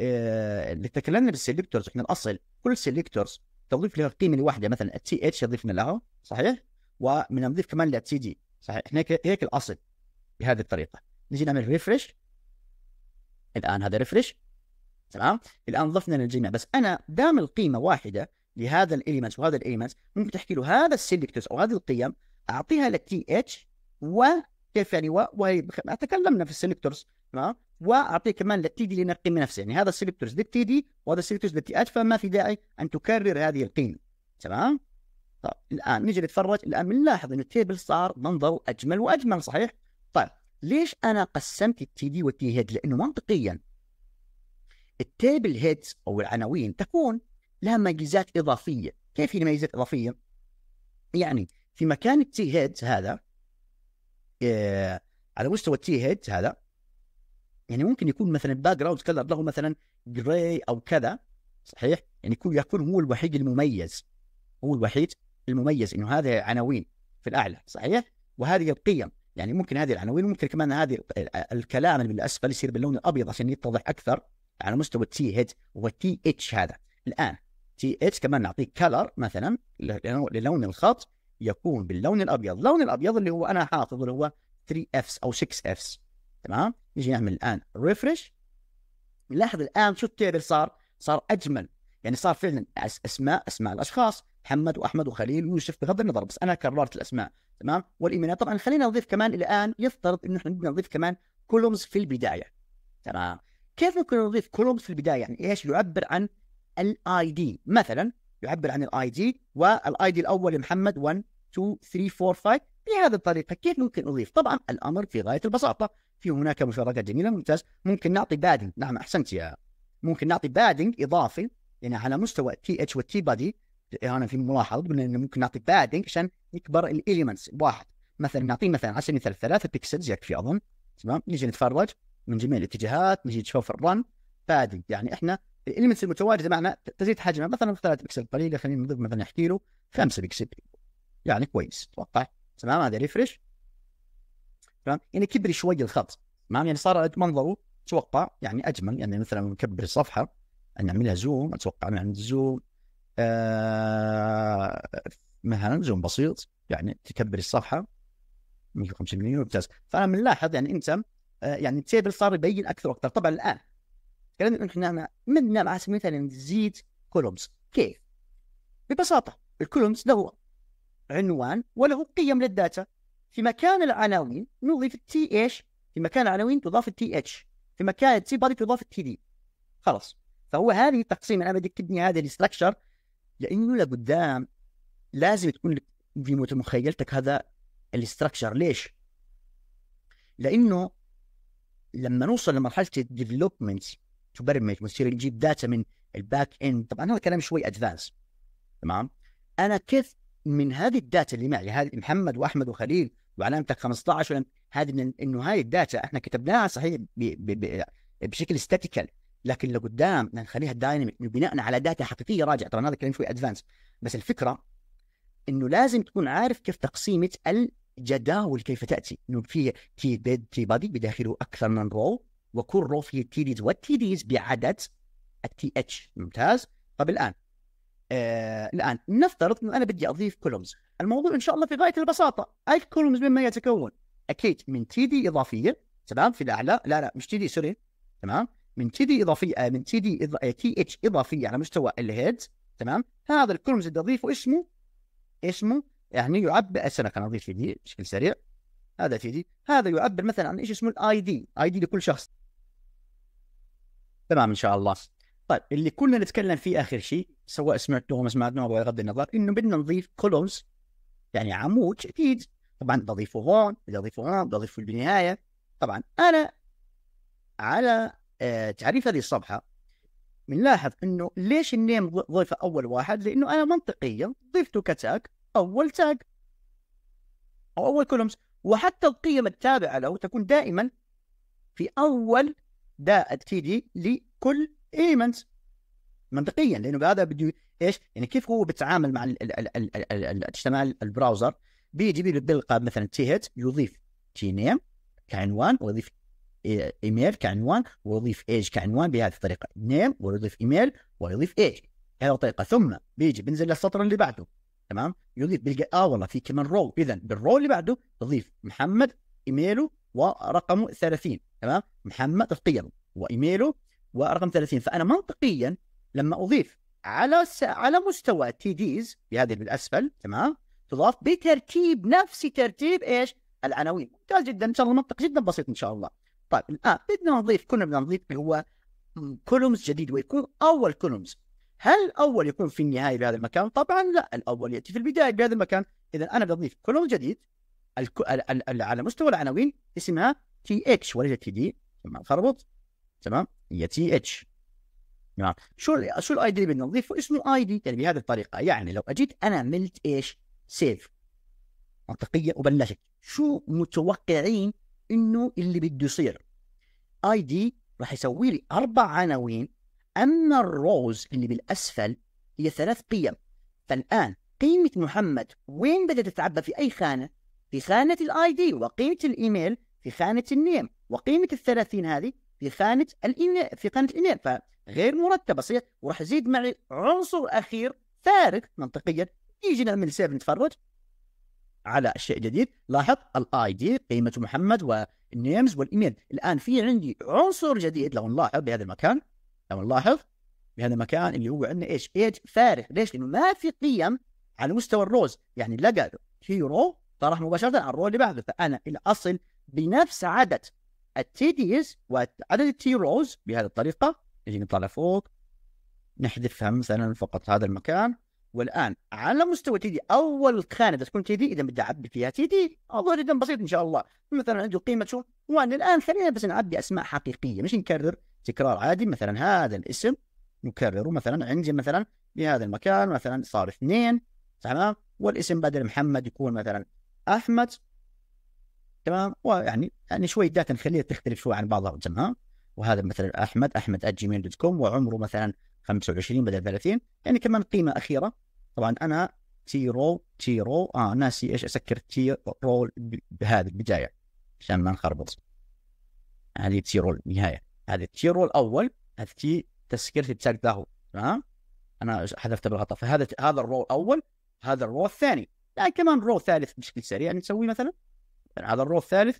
آه اللي تكلمنا بالسيلكتورز احنا الاصل كل سيلكتورز تضيف لها قيمه لوحده مثلا التي اتش يضيفنا لها صحيح ومن نضيف كمان للتي دي صحيح هيك هيك الاصل بهذه الطريقه نجي نعمل ريفرش الان هذا ريفرش تمام الان ضفنا للجميع بس انا دام القيمه واحده لهذا الاليمنت وهذا الاليمنت ممكن تحكي له هذا السيلكتورز او هذه القيم اعطيها للتي اتش وكيف يعني تكلمنا في السيلكتورز تمام واعطيه كمان للتي دي لان القيمه نفسها يعني هذا السيلكتورز للتي دي وهذا السيلكتورز للتي اتش فما في داعي ان تكرر هذه القيمه تمام طيب الان نجي نتفرج الان بنلاحظ ان التيبل صار منظره اجمل واجمل صحيح طيب ليش انا قسمت التي دي والتي هيد لانه منطقيا التيبل هيدز او العناوين تكون لها ميزات اضافيه، كيف هي ميزات اضافيه؟ يعني في مكان التي هيد هذا آه، على مستوى التي هيد هذا يعني ممكن يكون مثلا باك جراوند كلر له مثلا جراي او كذا صحيح؟ يعني يكون يكون هو الوحيد المميز هو الوحيد المميز انه هذه عناوين في الاعلى صحيح؟ وهذه القيم يعني ممكن هذه العناوين ممكن كمان هذه الكلام اللي بالاسفل يصير باللون الابيض عشان يتضح اكثر على مستوى التي هيد والتي اتش هذا الان تي اتش كمان نعطيك كلر مثلا للون الخط يكون باللون الابيض، اللون الابيض اللي هو انا حافظه اللي هو 3 افس او 6 افس تمام؟ نجي نعمل الان ريفرش لاحظ الان شو التيبل صار؟ صار اجمل يعني صار فعلا اسماء اسماء الاشخاص محمد واحمد وخليل ويوسف بغض النظر بس انا كررت الاسماء تمام؟ والايميلات طبعا خلينا نضيف كمان الان يفترض انه احنا بدنا نضيف كمان كولومز في البدايه تمام؟ كيف ممكن نضيف كولومز في البدايه؟ يعني ايش يعبر عن الاي دي مثلا يعبر عن الاي دي والاي دي الاول محمد 1 2 3 4 5 بهذه الطريقه كيف ممكن اضيف؟ طبعا الامر في غايه البساطه في هناك مشاركات جميله ممتاز ممكن نعطي بادنج نعم احسنت يا ممكن نعطي بادنج اضافي يعني على مستوى تي اتش والتي بادي انا في ملاحظه قلنا انه ممكن نعطي بادنج عشان يكبر الاليمنتس واحد مثلا نعطي مثلا على سبيل المثال ثلاثة بيكسلز يكفي اظن تمام نجي نتفرج من جميع الاتجاهات نجي نشوف الرن بادنج يعني احنا الاليمنتس المتواجده معنا تزيد حجمها مثلا 3 بكسل قليله خلينا نضيف مثلا نحكي له 5 بكسل يعني كويس اتوقع تمام هذا ريفرش تمام يعني كبر شوي الخط تمام يعني صار منظره اتوقع يعني اجمل يعني مثلا نكبر الصفحه نعملها زوم اتوقع نعمل زوم آه مثلا زوم بسيط يعني تكبر الصفحه 150 مليون ممتاز فانا بنلاحظ يعني انت آه يعني التيبل صار يبين اكثر واكثر طبعا الان الكلام احنا قلنا مع مثلا زيد كولومز كيف؟ ببساطة الكولومز له عنوان وله قيم للداتا في مكان العناوين نضيف التي ايش؟ في مكان العناوين تضاف التي اتش في مكان التي بادي تضاف التي دي خلاص فهو هذه التقسيم انا بدي تبني هذا الاستراكشر لانه لقدام لازم تكون في مخيلتك هذا الاستراكشر ليش؟ لانه لما نوصل لمرحله الديفلوبمنت تبرمج وتصير نجيب داتا من الباك اند طبعا هذا كلام شوي ادفانس تمام انا كيف من هذه الداتا اللي معي هذه محمد واحمد وخليل وعلامتك 15 هذه من انه هاي الداتا احنا كتبناها صحيح بي بي بي بشكل استاتيكال لكن لقدام بدنا نخليها دايناميك بناء على داتا حقيقيه راجع طبعا هذا كلام شوي ادفانس بس الفكره انه لازم تكون عارف كيف تقسيمه الجداول كيف تاتي انه في كي بدي بادي بداخله اكثر من رول وكل رو في التيديز والتيديز بعدد التي اتش ممتاز طب الان آه الان نفترض انه انا بدي اضيف كولومز الموضوع ان شاء الله في غايه البساطه اي كولومز مما يتكون اكيد من تي دي اضافيه تمام في الاعلى لا لا مش تي دي سوري تمام من تي دي اضافيه آه، من تي دي آه، تي اتش اضافيه على مستوى الهيد تمام هذا الكولومز اللي اضيفه اسمه اسمه يعني يعبر سنه آه، كان اضيف تي دي بشكل سريع هذا تي دي هذا يعبر مثلا عن ايش اسمه الاي دي اي دي لكل شخص تمام ان شاء الله طيب اللي كنا نتكلم فيه اخر شيء سواء سمعتوه ما سمعتوه بغض النظر انه بدنا نضيف كولومز يعني عمود جديد طبعا بضيفه هون بضيفه هون بضيفه بالنهايه طبعا انا على آه، تعريف هذه الصفحه بنلاحظ انه ليش النيم ضيفه اول واحد لانه انا منطقيا ضفته كتاج اول تاج او اول كولومز وحتى القيم التابعه له تكون دائما في اول تي دي لكل ايمنت منطقيا لانه هذا بده ايش يعني كيف هو بيتعامل مع اشتمال البراوزر بيجي بيلقى مثلا تي هيت يضيف تي نيم كعنوان ويضيف ايميل كعنوان ويضيف ايج كعنوان بهذه الطريقه نيم ويضيف ايميل ويضيف ايج هذه الطريقه ثم بيجي بينزل للسطر اللي بعده تمام يضيف بيلقى اه والله في كمان رو اذا بالرو اللي بعده يضيف محمد ايميله ورقمه 30 تمام محمد القيم وايميله ورقم 30 فانا منطقيا لما اضيف على س... على مستوى التي ديز بهذه بالاسفل تمام تضاف بترتيب نفس ترتيب ايش؟ العناوين ممتاز جدا ان شاء الله منطق جدا بسيط ان شاء الله طيب الان بدنا نضيف كنا بدنا نضيف اللي هو كولومز جديد ويكون اول كولومز هل الاول يكون في النهايه بهذا المكان؟ طبعا لا الاول ياتي في البدايه بهذا المكان اذا انا بضيف كولوم جديد على مستوى العناوين اسمها تي اتش وليس تي دي لما تخربط تمام هي تي اتش تمام شو شو الاي دي اللي بدنا نضيفه اسمه اي دي يعني بهذه الطريقه يعني لو اجيت انا عملت ايش سيف منطقيا وبلشت شو متوقعين انه اللي بده يصير اي دي راح يسوي لي اربع عناوين اما الروز اللي بالاسفل هي ثلاث قيم فالان قيمه محمد وين بدها تتعبى في اي خانه في خانه الاي دي وقيمه الايميل في خانة النيم وقيمة الثلاثين هذه في خانة الإناء في خانة الإناء فغير مرتبة صحيح وراح يزيد معي عنصر أخير فارق منطقيا يجي نعمل سيف نتفرج على الشيء الجديد لاحظ الاي دي قيمة محمد والنيمز والايميل الان في عندي عنصر جديد لو نلاحظ بهذا المكان لو نلاحظ بهذا المكان اللي هو عندنا ايش ايج فارغ ليش لانه ما في قيم على مستوى الروز يعني لقى هيرو طرح مباشرة على الرول اللي بعده فانا الاصل بنفس عدد التي ديز وعدد التي روز بهذه الطريقه نجي نطلع لفوق نحذفها مثلا فقط هذا المكان والان على مستوى تي دي اول خانه تكون تي دي اذا بدي اعبي فيها تي دي الله جدا بسيط ان شاء الله مثلا عنده قيمه شو وان الان خلينا بس نعبي اسماء حقيقيه مش نكرر تكرار عادي مثلا هذا الاسم نكرره مثلا عندي مثلا بهذا المكان مثلا صار اثنين تمام والاسم بدل محمد يكون مثلا احمد تمام ويعني يعني شويه داتا نخليها تختلف شوي عن بعضها تمام وهذا مثلا احمد احمد @جيميل دوت كوم وعمره مثلا 25 بدل 30 يعني كمان قيمه اخيره طبعا انا تي رو تي رو اه ناسي ايش اسكر تي رول بهذه البدايه عشان ما نخربط هذه تي رول نهايه هذه تي رول اول هذه تي تسكير الثالث له تمام انا حذفته بالغلط فهذا هذا الرو الاول هذا الرو الثاني لا يعني كمان رو ثالث بشكل سريع نسويه مثلا هذا الرو الثالث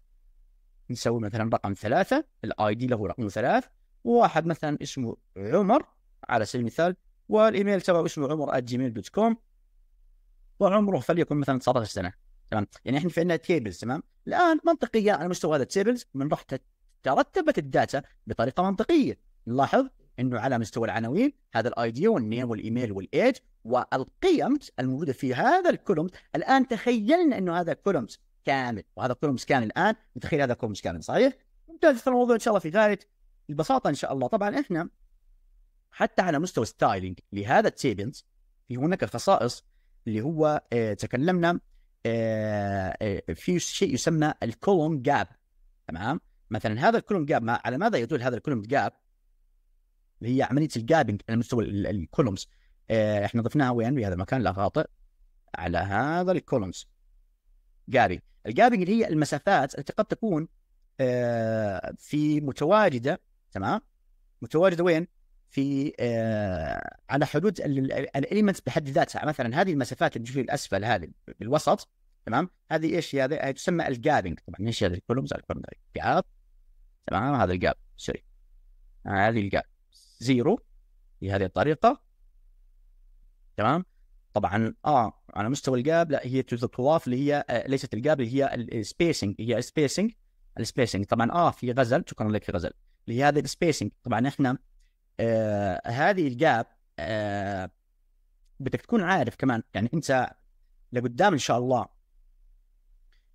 نسوي مثلا رقم ثلاثة الاي دي له رقم ثلاث وواحد مثلا اسمه عمر على سبيل المثال والايميل تبعه اسمه عمر جيميل دوت كوم وعمره فليكن مثلا 19 سنه تمام يعني احنا في عندنا تيبلز تمام الان منطقيا على مستوى هذا التيبلز من راح ترتبت الداتا بطريقه منطقيه نلاحظ انه على مستوى العناوين هذا الاي دي والنيم والايميل والايج والقيم الموجوده في هذا الكولومز الان تخيلنا انه هذا كولومز كامل وهذا قرمز كامل الان متخيل هذا قرمز كامل صحيح؟ ممتاز الموضوع ان شاء الله في غايه البساطه ان شاء الله طبعا احنا حتى على مستوى ستايلينج لهذا التيبنز في هناك خصائص اللي هو آه، تكلمنا آه، آه، في شيء يسمى الكولوم جاب تمام مثلا هذا الكولوم جاب ما على ماذا يدل هذا الكولوم جاب اللي هي عمليه الجابنج على مستوى الكولومز احنا ضفناها وين في هذا المكان لا خاطئ على هذا الكولومز جاري الجابنج اللي هي المسافات التي قد تكون آه، في متواجده تمام متواجده وين؟ في آه، على حدود الاليمنتس بحد ذاتها مثلا هذه المسافات اللي في الاسفل هذه بالوسط تمام هذه ايش هذه تسمى الجابنج طبعا ايش هذه الكولومز جاب تمام هذا الجاب سوري هذه الجاب زيرو بهذه الطريقه تمام طبعا اه على مستوى الجاب لا هي تضاف اللي هي آه، ليست الجاب اللي هي السبيسنج هي سبيسنج السبيسنج طبعا اه في غزل شكرا لك في غزل اللي هي هذه السبيسنج طبعا احنا آه هذه الجاب آه بدك تكون عارف كمان يعني انت لقدام ان شاء الله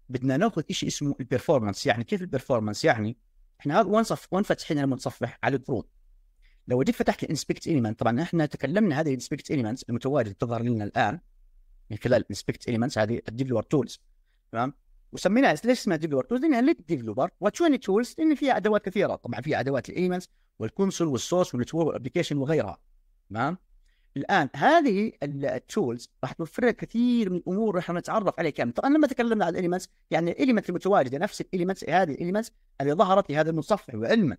بدنا ناخذ شيء اسمه البرفورمانس يعني كيف البرفورمانس يعني احنا وين صف وين فاتحين المتصفح على الفروض لو جيت فتحت الانسبكت اليمنت طبعا احنا تكلمنا هذه الانسبكت اليمنت المتواجد تظهر لنا الان من خلال الانسبكت اليمنت هذه الديفلوبر تولز تمام وسميناها ليش اسمها ديفلوبر تولز؟ لانها ليت ديفلوبر وتشوني تولز لان فيها ادوات كثيره طبعا فيها ادوات الايمنتس والكونسول والسورس والنتورك والابلكيشن وغيرها تمام الان هذه التولز راح توفر لك كثير من الامور راح نتعرف عليها كامل طبعا لما تكلمنا عن الاليمنت يعني الاليمنت المتواجده نفس الاليمنت هذه الاليمنت اللي ظهرت في هذا المتصفح وعلما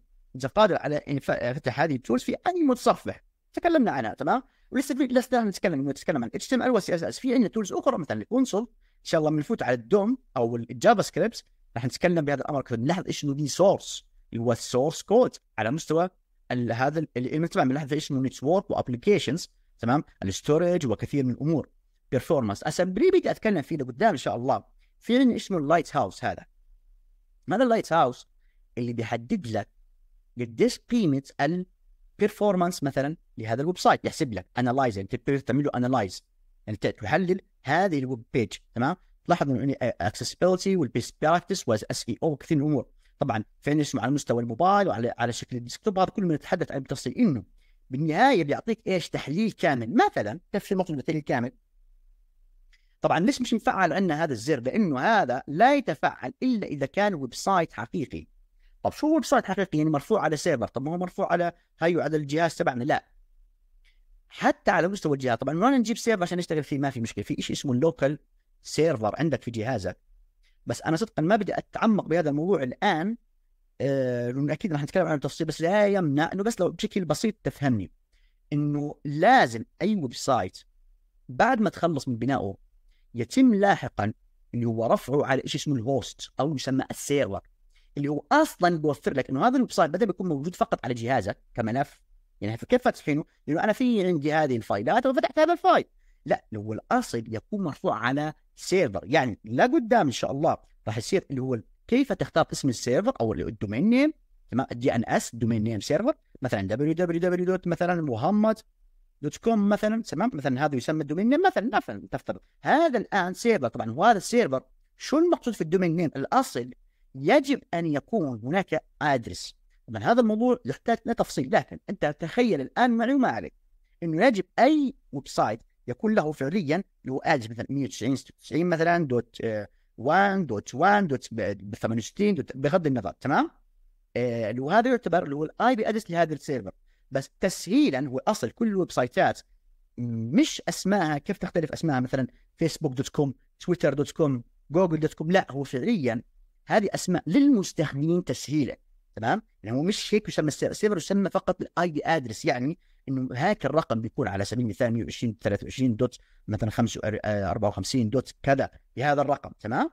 قادر على فتح هذه التولز في اي متصفح تكلمنا عنها تمام ولسه لسنا نتكلم نتكلم عن اتش تي ام ال وسي اس اس في عندنا تولز اخرى مثلا الكونسول ان شاء الله بنفوت على الدوم او الجافا سكريبت راح نتكلم بهذا الامر نلاحظ ايش انه سورس اللي هو السورس كود على مستوى هذا المجتمع بنلاحظ ايش انه نتورك وابلكيشنز تمام الستورج وكثير من الامور بيرفورمانس اسمبلي بدي اتكلم فيه لقدام ان شاء الله في عندنا اسمه اللايت هاوس هذا هذا اللايت هاوس اللي بيحدد لك قديش قيمه البرفورمانس مثلا لهذا الويب سايت يحسب لك انلايز يعني تعمل له انلايز يعني تحلل هذه الويب بيج تمام لاحظ انه اكسسبيلتي والبيست براكتس اس اي او كثير من الامور طبعا في عندنا على مستوى الموبايل وعلى على شكل الديسكتوب هذا كله نتحدث عن بالتفصيل انه بالنهايه بيعطيك ايش تحليل كامل مثلا كيف المطلوب تحليل كامل طبعا ليش مش مفعل عندنا هذا الزر؟ لانه هذا لا يتفعل الا اذا كان ويب سايت حقيقي طب شو ويب سايت حقيقي يعني مرفوع على سيرفر طب ما هو مرفوع على هاي على الجهاز تبعنا لا حتى على مستوى الجهاز طبعا ما نجيب سيرفر عشان نشتغل فيه ما في مشكله في شيء اسمه اللوكل سيرفر عندك في جهازك بس انا صدقا ما بدي اتعمق بهذا الموضوع الان آه، لانه اكيد راح نتكلم عنه التفصيل بس لا يمنع انه بس لو بشكل بسيط تفهمني انه لازم اي ويب سايت بعد ما تخلص من بنائه يتم لاحقا اللي هو رفعه على شيء اسمه الهوست او يسمى السيرفر اللي هو اصلا بيوفر لك انه هذا الويب سايت بدل ما يكون موجود فقط على جهازك كملف يعني كيف فاتحينه؟ لانه انا في عندي هذه الفايلات وفتحت هذا الفايل لا لو الاصل يكون مرفوع على سيرفر يعني لا قدام ان شاء الله راح يصير اللي هو كيف تختار اسم السيرفر او الدومين نيم تمام الدي ان اس دومين نيم سيرفر مثلا دبليو دوت مثلا محمد دوت كوم مثلا تمام مثلا هذا يسمى الدومين نيم مثلا مثلا تفترض هذا الان سيرفر طبعا وهذا السيرفر شو المقصود في الدومين نيم الاصل يجب أن يكون هناك أدرس طبعا هذا الموضوع يحتاج الى تفصيل لكن أنت تخيل الآن معي وما عليك أنه يجب أي ويب سايت يكون له فعليا اللي هو أدرس مثلا 190 96 مثلا دوت 1 آه، دوت 1 دوت 68 دوت بغض النظر تمام آه، اللي هو هذا يعتبر اللي هو الاي بي ادرس لهذا السيرفر بس تسهيلا هو اصل كل الويب سايتات مش اسمائها كيف تختلف اسمائها مثلا فيسبوك دوت كوم تويتر دوت كوم جوجل دوت كوم لا هو فعليا هذه اسماء للمستخدمين تسهيلا تمام يعني هو مش هيك يسمى السيرفر السيرفر يسمى فقط الاي بي ادرس يعني انه هاك الرقم بيكون على سبيل المثال 120 23 دوت مثلا 54 آه، دوت كذا بهذا الرقم تمام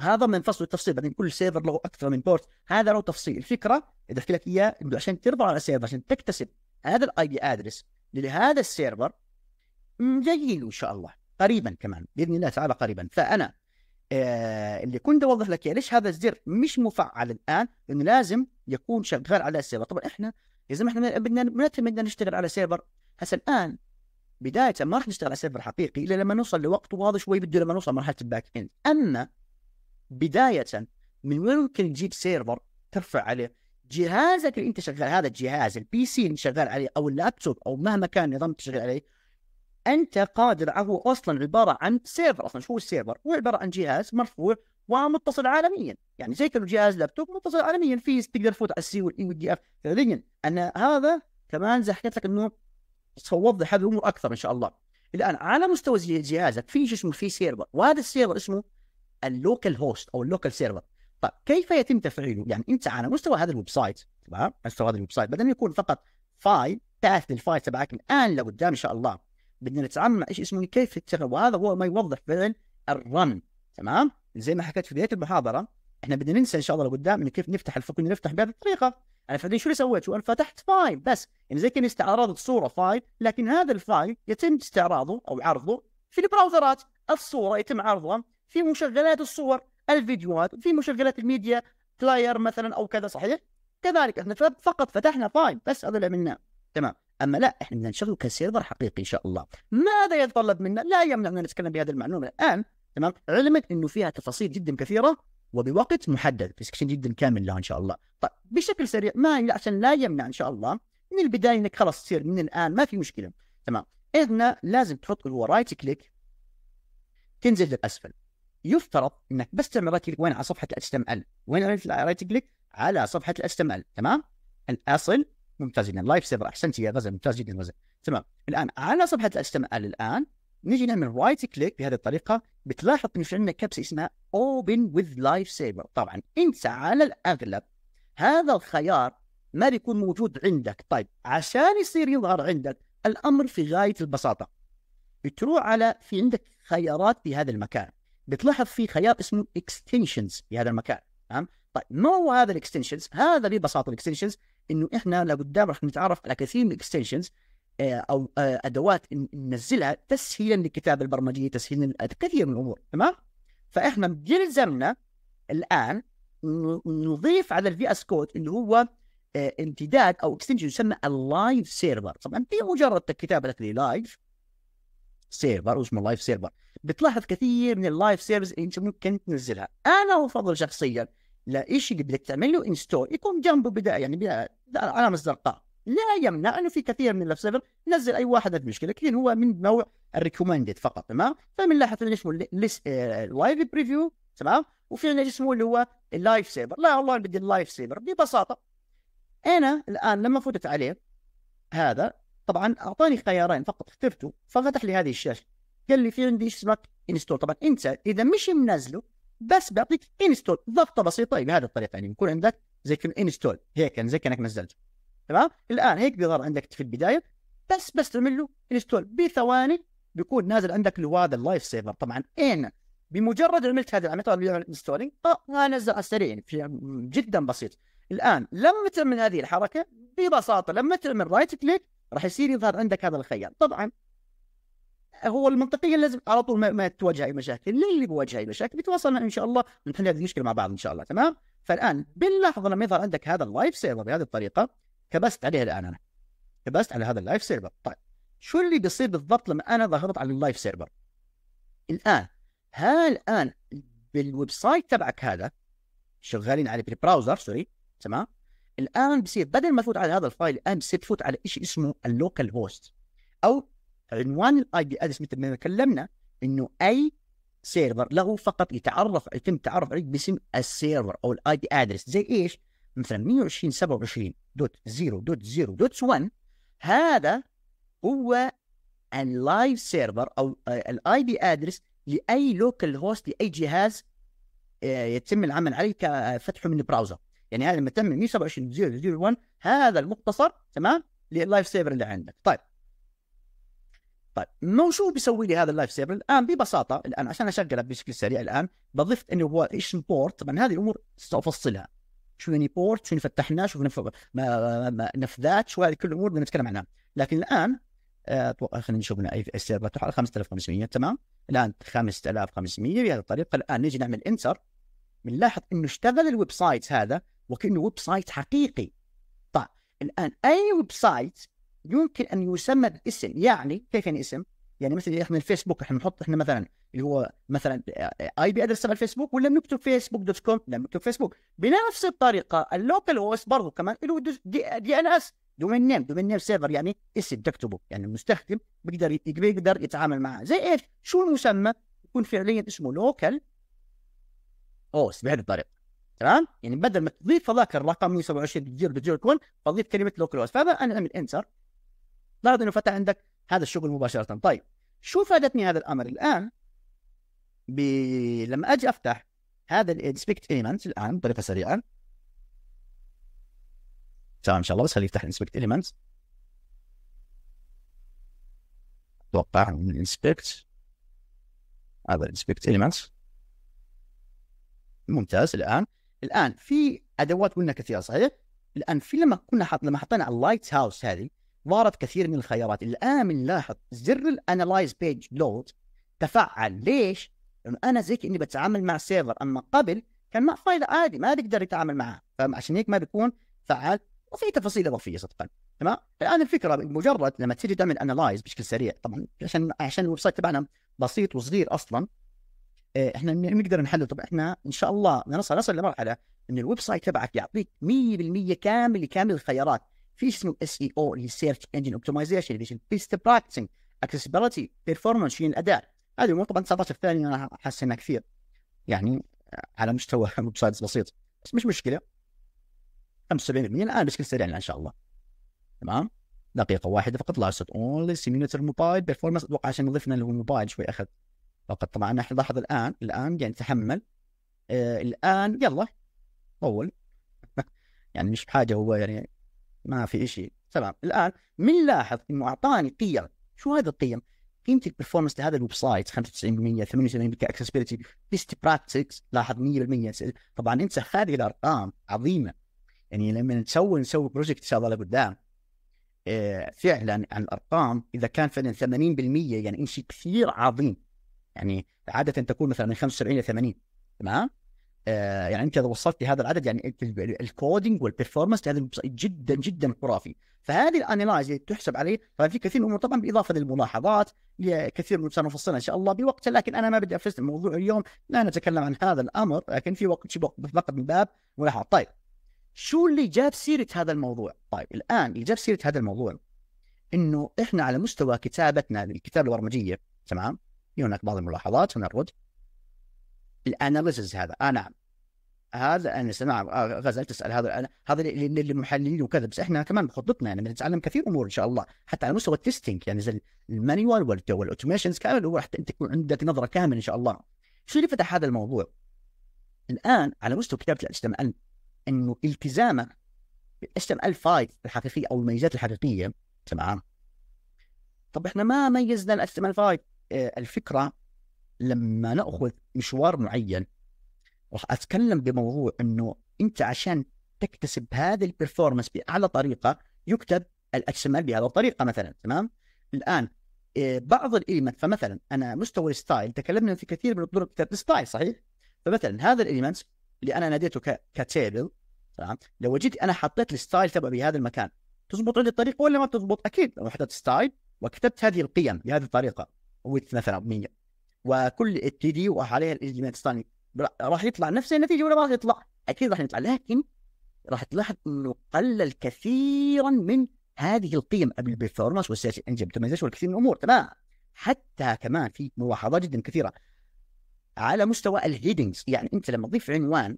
هذا من فصل التفصيل بعدين كل سيرفر له اكثر من بورت هذا له تفصيل الفكره اذا لك اياه انه عشان ترضى على سيرفر عشان تكتسب هذا الاي بي ادرس لهذا السيرفر مجيل ان شاء الله قريبا كمان باذن الله تعالى قريبا فانا آه اللي كنت اوضح لك يعني ليش هذا الزر مش مفعل الان انه لازم يكون شغال على السيرفر طبعا احنا يا زلمه احنا بدنا بدنا نشتغل على سيرفر هسه الان بدايه ما راح نشتغل على سيرفر حقيقي الا لما نوصل لوقت وهذا شوي بده لما نوصل مرحله الباك اند اما بدايه من وين ممكن تجيب سيرفر ترفع عليه جهازك اللي انت شغال هذا الجهاز البي سي اللي شغال عليه او اللابتوب او مهما كان النظام تشغل عليه انت قادر هو اصلا عباره عن سيرفر اصلا شو هو السيرفر؟ هو عباره عن جهاز مرفوع ومتصل عالميا يعني زي كانه جهاز لابتوب متصل عالميا في تقدر تفوت على السي والاي والدي اف فعليا انا هذا كمان زي حكيت لك انه سوضح هذه الامور اكثر ان شاء الله الان على مستوى جهازك في شيء اسمه في سيرفر وهذا السيرفر اسمه اللوكال هوست او اللوكال سيرفر طيب كيف يتم تفعيله؟ يعني انت على مستوى هذا الويب سايت تمام؟ على مستوى هذا الويب سايت بدل ما يكون فقط فايل باث للفايل تبعك الان لقدام ان شاء الله بدنا نتعامل مع ايش اسمه كيف التغلب وهذا هو ما يوضح فعلا الرن تمام زي ما حكيت في بدايه المحاضره احنا بدنا ننسى ان شاء الله لقدام انه كيف نفتح الفك نفتح بهذه الطريقه انا فعليا شو اللي سويت؟ شو انا فتحت فايل بس يعني زي كاني استعرضت صوره فايل لكن هذا الفايل يتم استعراضه او عرضه في البراوزرات الصوره يتم عرضها في مشغلات الصور الفيديوهات في مشغلات الميديا بلاير مثلا او كذا صحيح؟ كذلك احنا فقط فتحنا فايل بس هذا اللي عملناه تمام اما لا احنا بدنا نشغله كسيرفر حقيقي ان شاء الله ماذا يتطلب منا لا يمنع ان نتكلم بهذه المعلومه الان تمام علمت انه فيها تفاصيل جدا كثيره وبوقت محدد سكشن جدا كامل لها ان شاء الله طيب بشكل سريع ما عشان لا يمنع ان شاء الله من البدايه انك خلاص تصير من الان ما في مشكله تمام اذن لازم تحط اللي هو رايت كليك تنزل للاسفل يفترض انك بس تعمل رايت كليك وين على صفحه الاتش ام ال وين رايت كليك على صفحه الاتش ام ال تمام الاصل ممتاز جدا لايف سيفر احسنت يا غزل ممتاز جدا غزل تمام الان على صفحه ال الان نجي نعمل رايت كليك بهذه الطريقه بتلاحظ انه في عندنا كبسه اسمها اوبن وذ لايف سيفر طبعا انت على الاغلب هذا الخيار ما بيكون موجود عندك طيب عشان يصير يظهر عندك الامر في غايه البساطه بتروح على في عندك خيارات في هذا المكان بتلاحظ في خيار اسمه اكستنشنز في هذا المكان تمام طيب ما هو هذا الاكستنشنز هذا ببساطه الاكستنشنز انه احنا لقدام رح نتعرف على كثير من الاكستنشنز آه، او آه، ادوات ننزلها تسهيلا للكتابه البرمجيه تسهيلا كثير من الامور تمام فاحنا بيلزمنا الان نضيف على الفي اس كود اللي هو آه، امتداد او اكستنشن يسمى اللايف سيرفر طبعا في مجرد كتابه لايف سيرفر واسمه لايف سيرفر بتلاحظ كثير من اللايف سيرفرز اللي انت ممكن تنزلها انا افضل شخصيا لا شيء اللي بدك تعمل له انستول يكون جنبه بدايه يعني علامة زرقاء الزرقاء لا يمنع انه في كثير من اللف سيرفر نزل اي واحد مشكله المشكله لكن هو من نوع الريكومندد فقط تمام فمن لاحظ اللي اسمه الوايف آه، بريفيو تمام وفي عندنا اسمه اللي هو اللايف سيفر لا والله بدي اللايف سيفر ببساطه انا الان لما فتت عليه هذا طبعا اعطاني خيارين فقط اخترته ففتح لي هذه الشاشه قال لي في عندي اسمك انستول طبعا انت اذا مش منزله بس بيعطيك انستول ضغطه بسيطه بهذه الطريقه يعني بيكون عندك زي كان انستول هيك يعني زي كانك نزلته تمام الان هيك بيظهر عندك في البدايه بس بس تعمل له انستول بثواني بيكون نازل عندك اللي هو هذا اللايف سيفر طبعا ان بمجرد عملت هذه العمليه طبعا انستولينج اه نزل على السريع يعني جدا بسيط الان لما تعمل هذه الحركه ببساطه لما تعمل رايت كليك راح يصير يظهر عندك هذا الخيار طبعا هو المنطقيه لازم على طول ما, ما تواجه اي مشاكل ليه اللي بيواجه اي مشاكل بيتواصل ان شاء الله نحل هذه المشكله مع بعض ان شاء الله تمام فالان باللحظه لما يظهر عندك هذا اللايف سيرفر بهذه الطريقه كبست عليه الان انا كبست على هذا اللايف سيرفر طيب شو اللي بيصير بالضبط لما انا ظهرت على اللايف سيرفر الان هل الان بالويب سايت تبعك هذا شغالين عليه بالبراوزر سوري تمام الان بصير بدل ما تفوت على هذا الفايل الان بصير تفوت على شيء اسمه اللوكال هوست او عنوان الاي بي ادرس مثل ما تكلمنا انه اي سيرفر له فقط يتعرف يتم التعرف عليه باسم السيرفر او الاي بي ادرس زي ايش؟ مثلا 120 27 دوت 0 دوت 0 دوت 1 هذا هو اللايف سيرفر او الاي بي ادرس لاي لوكال هوست لاي جهاز آه، يتم العمل عليه كفتحه من البراوزر يعني هذا لما تم 127.0.0.1 هذا المختصر تمام لللايف سيرفر اللي عندك طيب طيب مو شو بيسوي لي هذا اللايف سيفر الان ببساطه الان عشان اشغله بشكل سريع الان بضيف انه هو ايش البورت طبعا هذه الامور سافصلها شو يعني بورت شو فتحنا شو نف... ما... ما... نفذات شو هذه كل الامور بنتكلم عنها لكن الان اتوقع آه، خلينا نشوف هنا اي سيرفر تروح على 5500 تمام الان 5500 بهذه الطريقه الان نجي نعمل انتر بنلاحظ انه اشتغل الويب سايت هذا وكانه ويب سايت حقيقي طيب الان اي ويب سايت يمكن ان يسمى باسم يعني كيف يعني اسم؟ يعني مثلا احنا الفيسبوك احنا بنحط احنا مثلا اللي هو مثلا آه، آه، اي بي ادرس تبع الفيسبوك ولا بنكتب فيسبوك دوت كوم لا بنكتب فيسبوك بنفس الطريقه اللوكال هوست برضه كمان له دي ان اس دومين نيم دومين نيم سيرفر يعني اسم تكتبه يعني المستخدم بيقدر بيقدر يتعامل معاه زي ايش؟ شو المسمى؟ يكون فعليا اسمه لوكال هوست بهذه الطريقه تمام؟ يعني بدل ما تضيف هذاك الرقم 127 بتجير بتجير كون كلمه لوكال هوست فانا اعمل انتر لاحظ انه فتح عندك هذا الشغل مباشره طيب شو فادتني هذا الامر الان ب... لما اجي افتح هذا الانسبكت ايلمنت الان بطريقه سريعه تمام ان شاء الله بس خليه يفتح الانسبكت ايلمنت اتوقع من الانسبكت هذا الانسبكت ايلمنت ممتاز الان الان في ادوات قلنا كثيره صحيح الان في لما كنا حط لما حطينا اللايت هاوس هذه ظهرت كثير من الخيارات الان بنلاحظ زر الانلايز بيج لود تفعل ليش؟ لانه انا زي كاني بتعامل مع سيرفر اما قبل كان مع فايل عادي ما تقدر يتعامل معاه فعشان هيك ما بيكون فعال وفي تفاصيل اضافيه صدقا تمام الان الفكره مجرد لما تيجي تعمل انلايز بشكل سريع طبعا عشان عشان الويب سايت تبعنا بسيط وصغير اصلا آه، احنا نقدر نحله طبعا احنا ان شاء الله نصل نصل لمرحله ان الويب سايت تبعك يعطيك 100% كامل كامل الخيارات في شيء اسمه اس اي او اللي هي سيرش انجن اوبتمايزيشن اللي هي بيست براكتسنج اكسسبيلتي بيرفورمانس شيء الاداء هذه الامور طبعا 19 ثانيه انا احس انها كثير يعني آه، على مستوى ويب سايتس بسيط بس مش مشكله 75% الان بشكل سريع ان شاء الله تمام دقيقه واحده فقط ست اونلي سيميوليتر موبايل بيرفورمانس اتوقع عشان نضيفنا اللي هو الموبايل شوي اخذ فقط طبعا احنا نلاحظ الان الان يعني تحمل آه الان يلا طول يعني مش بحاجه هو يعني ما في شيء تمام الان من لاحظ انه اعطاني قيم شو هذه القيم؟ قيمه البرفورمانس لهذا الويب سايت 95% 78% اكسسبيلتي بيست براكتكس لاحظ 100% طبعا انت هذه الارقام عظيمه يعني لما نسوي نسوي بروجكت ان شاء الله لقدام آه، فعلا عن الارقام اذا كان فعلا 80% يعني شيء كثير عظيم يعني عاده تكون مثلا من 75 الى 80 تمام آه، يعني انت اذا وصلت لهذا العدد يعني الكودينج والبرفورمانس لهذا جدا جدا خرافي فهذه الانلايز اللي تحسب عليه طبعا في كثير من الامور طبعا بالاضافه للملاحظات كثير من سنفصلها ان شاء الله بوقت لكن انا ما بدي افسد الموضوع اليوم لا نتكلم عن هذا الامر لكن في وقت فقط من باب ملاحظه طيب شو اللي جاب سيره هذا الموضوع؟ طيب الان اللي جاب سيره هذا الموضوع انه احنا على مستوى كتابتنا للكتاب البرمجيه تمام؟ في هناك بعض الملاحظات ونرد الاناليسز هذا آه نعم هذا انا نعم غزل تسال هذا أنا هذا للمحللين وكذا بس احنا كمان بخطتنا يعني بنتعلم كثير امور ان شاء الله حتى على مستوى التستنج يعني زي المانيوال والاوتوميشنز كامل الامور حتى انت تكون عندك نظره كامله ان شاء الله شو اللي فتح هذا الموضوع؟ الان على مستوى كتابه الاتش ام انه التزامك بالاتش ام ال 5 الحقيقيه او الميزات الحقيقيه تمام طب احنا ما ميزنا الاتش ام ال 5 آه، الفكره لما ناخذ مشوار معين راح اتكلم بموضوع انه انت عشان تكتسب هذه البرفورمانس باعلى طريقه يكتب الاكس ام ال بهذه الطريقه مثلا تمام الان آه، بعض الاليمنت فمثلا انا مستوى الستايل تكلمنا في كثير من الطرق كتابه الستايل صحيح فمثلا هذا الاليمنت اللي انا ناديته كتيبل تمام لو جيت انا حطيت الستايل تبعي بهذا المكان تزبط عندي الطريقه ولا ما تزبط اكيد لو حطيت ستايل وكتبت هذه القيم بهذه الطريقه ويت مثلا 100 وكل التي وعليها الاجتماع الثاني راح يطلع نفس النتيجه ولا ما راح يطلع؟ اكيد راح يطلع لكن راح تلاحظ انه قلل كثيرا من هذه القيم البرفورمانس والسيرش انجن اوبتمايزيشن والكثير من الامور تمام حتى كمان في ملاحظات جدا كثيره على مستوى الهيدنجز يعني انت لما تضيف عنوان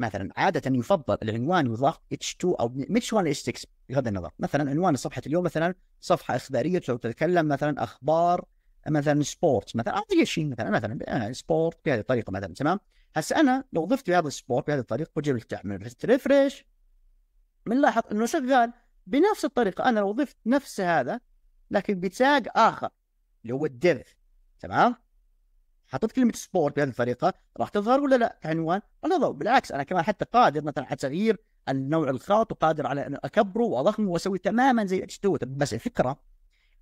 مثلا عاده يفضل العنوان يضاف اتش 2 او مش 1 اتش 6 بهذا النظر مثلا عنوان صفحه اليوم مثلا صفحه اخباريه تتكلم مثلا اخبار مثلا سبورت مثلا او اي شيء مثلا مثلا آه، سبورت بهذه الطريقه مثلا تمام هسه انا لو ضفت رياض سبورت بهذه الطريقه وجبت تعمل ريفرش بنلاحظ انه شغال بنفس الطريقه انا لو ضفت نفس هذا لكن بتاج اخر اللي هو الديرث تمام حطيت كلمه سبورت بهذه الطريقه راح تظهر ولا لا كعنوان؟ ولا ضوء بالعكس انا كمان حتى قادر مثلا على تغيير النوع الخط وقادر على ان اكبره واضخمه واسوي تماما زي اتش 2 بس الفكره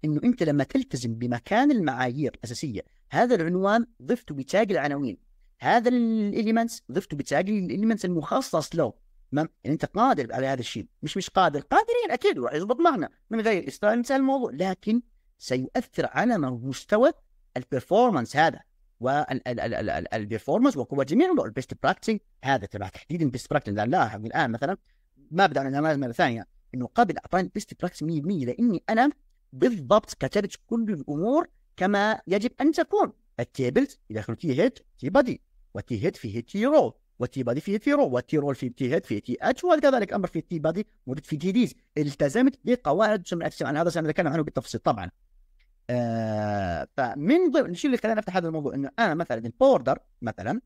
انه انت لما تلتزم بمكان المعايير الاساسيه هذا العنوان ضفته بتاج العناوين هذا الاليمنتس ضفته بتاج الاليمنتس المخصص له تمام يعني انت قادر على هذا الشيء مش مش قادر قادرين اكيد راح يضبط معنا من غير اسراء انتهى الموضوع لكن سيؤثر على مستوى البرفورمانس هذا والبرفورمانس وقوة جميع البيست براكتسنج هذا تبع تحديد البيست براكتسنج لا الان مثلا ما بدأنا الاناليز مره ثانيه انه قبل اعطاني البيست براكتس 100% لاني انا بالضبط كتبت كل الامور كما يجب ان تكون التيبلز يدخل تي هيد تي بادي وتي هيد فيه تي رول وتي بادي فيه تي رول وتي رول فيه تي هيد فيه تي اتش وكذلك امر في تي بادي موجود في تي ديز التزمت بقواعد جمع عن هذا سنتكلم عنه بالتفصيل طبعا آه فمن ضمن الشيء اللي خلاني افتح هذا الموضوع انه انا مثلا البوردر مثلا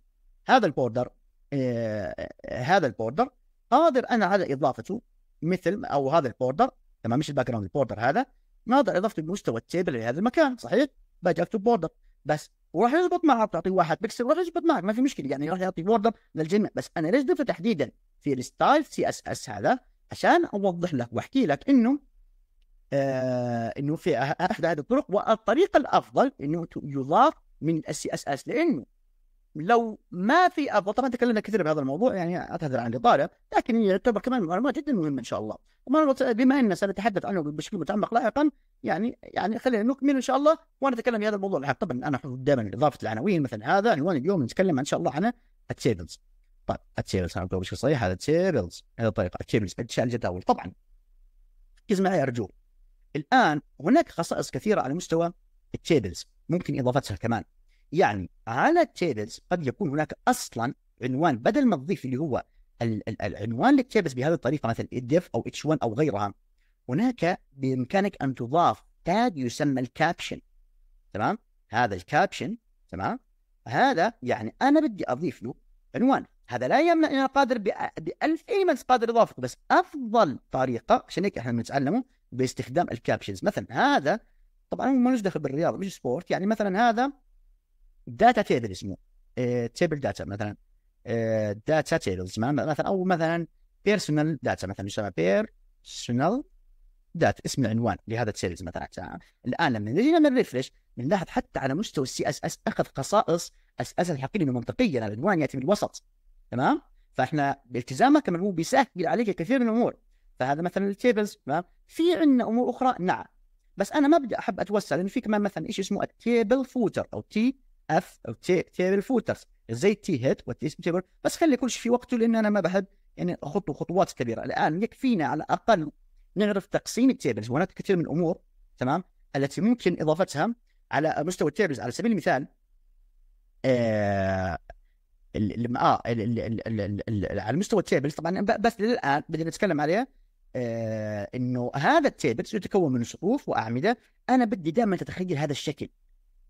هذا البوردر آه هذا البوردر قادر انا على اضافته مثل او هذا البوردر تمام مش الباك جراوند البوردر هذا ناظر اضفت المستوى التيبل لهذا المكان صحيح؟ باجي اكتب بوردر بس وراح يضبط معك تعطيه واحد بكسل وراح يضبط معك ما في مشكله يعني راح يعطي بوردر للجميع بس انا ليش ضفته تحديدا في الستايل سي اس اس هذا عشان اوضح لك واحكي لك انه آه انه في احد هذه الطرق والطريقه الافضل انه يضاف من السي اس اس لانه لو ما في افضل طبعا تكلمنا كثير بهذا الموضوع يعني اعتذر عن الاطاله لكن يعتبر كمان معلومات جدا مهمه ان شاء الله بما ان سنتحدث عنه بشكل متعمق لاحقا يعني يعني خلينا نكمل ان شاء الله ونتكلم في هذا الموضوع لاحقا طبعا انا احب دائما اضافه العناوين مثلا هذا عنوان اليوم نتكلم ان شاء الله عن التيبلز طيب التيبلز انا بشكل صحيح هذا التيبلز هذا طريقه التيبلز انشاء الجداول طبعا ركز معي ارجوك الان هناك خصائص كثيره على مستوى التيبلز ممكن اضافتها كمان يعني على التيبلز قد يكون هناك اصلا عنوان بدل ما تضيف اللي هو العنوان للتيبلز بهذه الطريقه مثلا الديف او اتش 1 او غيرها هناك بامكانك ان تضاف تاج يسمى الكابشن تمام هذا الكابشن تمام هذا يعني انا بدي اضيف له عنوان هذا لا يمنع اني قادر ب 1000 ايميلز قادر اضافته بس افضل طريقه عشان هيك احنا بنتعلمه باستخدام الكابشنز مثلا هذا طبعا ما له دخل بالرياضه مش سبورت يعني مثلا هذا داتا تيبل اسمه تيبل آه، داتا مثلا داتا آه، تيبلز مثلا او مثلا بيرسونال داتا مثلا يسمى بيرسونال داتا اسم العنوان لهذا التيبلز مثلا الان لما نجي نعمل ريفرش بنلاحظ حتى على مستوى السي اس اس اخذ خصائص اس اس الحقيقي منطقيا العنوان ياتي من الوسط تمام فاحنا بالتزامك هو بيسهل عليك كثير من الامور فهذا مثلا التيبلز تمام في عندنا امور اخرى نعم بس انا ما بدي احب اتوسع لانه في كمان مثلا شيء اسمه التيبل فوتر او تي اف او تيبل فوترز زي هيت هيد والتيسم تيبل بس خلي كل شيء في وقته لان انا ما بحب يعني اخطو خطوات كبيره الان يكفينا على الاقل نعرف تقسيم التيبلز هناك كثير من الامور تمام التي ممكن اضافتها على مستوى التيبلز على سبيل المثال آه اه علي مستوى التيبلز طبعا بس للان بدنا نتكلم عليها آه، انه هذا التيبلز يتكون من سقوف واعمده انا بدي دائما تتخيل هذا الشكل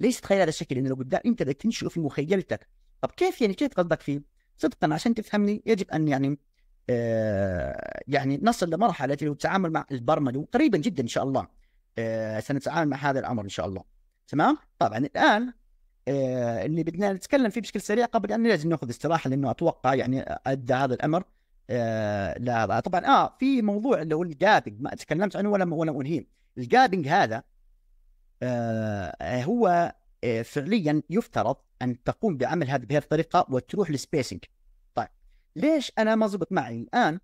ليست تخيل هذا الشكل لانه لو قدام انت بدك تنشئه في مخيلتك طب كيف يعني كيف قصدك فيه؟ صدقا عشان تفهمني يجب ان يعني آه يعني نصل لمرحله التعامل مع البرمجه وقريبا جدا ان شاء الله آه سنتعامل مع هذا الامر ان شاء الله تمام؟ طبعا الان آه اللي بدنا نتكلم فيه بشكل سريع قبل ان لازم ناخذ استراحه لانه اتوقع يعني ادى هذا الامر آه لا طبعا اه في موضوع اللي هو الجابنج ما تكلمت عنه ولا ولم انهيه الجابنج هذا آه، هو آه، فعليا يفترض ان تقوم بعمل هذا بهذه الطريقه وتروح للسبيسنج طيب ليش انا ما زبط معي الان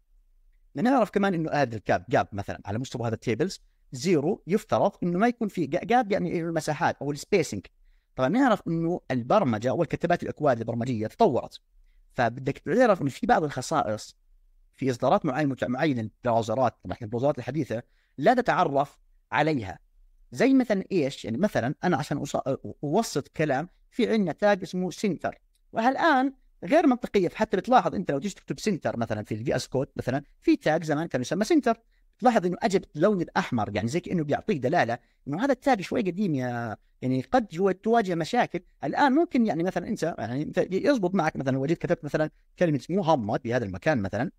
نعرف كمان انه هذا الكاب جاب مثلا على مستوى هذا التيبلز زيرو يفترض انه ما يكون في جاب يعني المساحات او السبيسنج طبعا نعرف انه البرمجه والكتابات الاكواد البرمجيه تطورت فبدك تعرف انه في بعض الخصائص في اصدارات معينه معينه للبراوزرات البراوزرات الحديثه لا تتعرف عليها زي مثلا ايش؟ يعني مثلا انا عشان اوسط كلام في عندنا تاج اسمه سنتر والان غير منطقيه حتى بتلاحظ انت لو تيجي تكتب سنتر مثلا في الفي اس كود مثلا في تاج زمان كان يسمى سنتر تلاحظ انه اجى باللون الاحمر يعني زي كانه بيعطيك دلاله انه هذا التاج شوي قديم يا يعني قد تواجه مشاكل الان ممكن يعني مثلا انت يعني يزبط معك مثلا لو كتبت مثلا كلمه محمد هذا المكان مثلا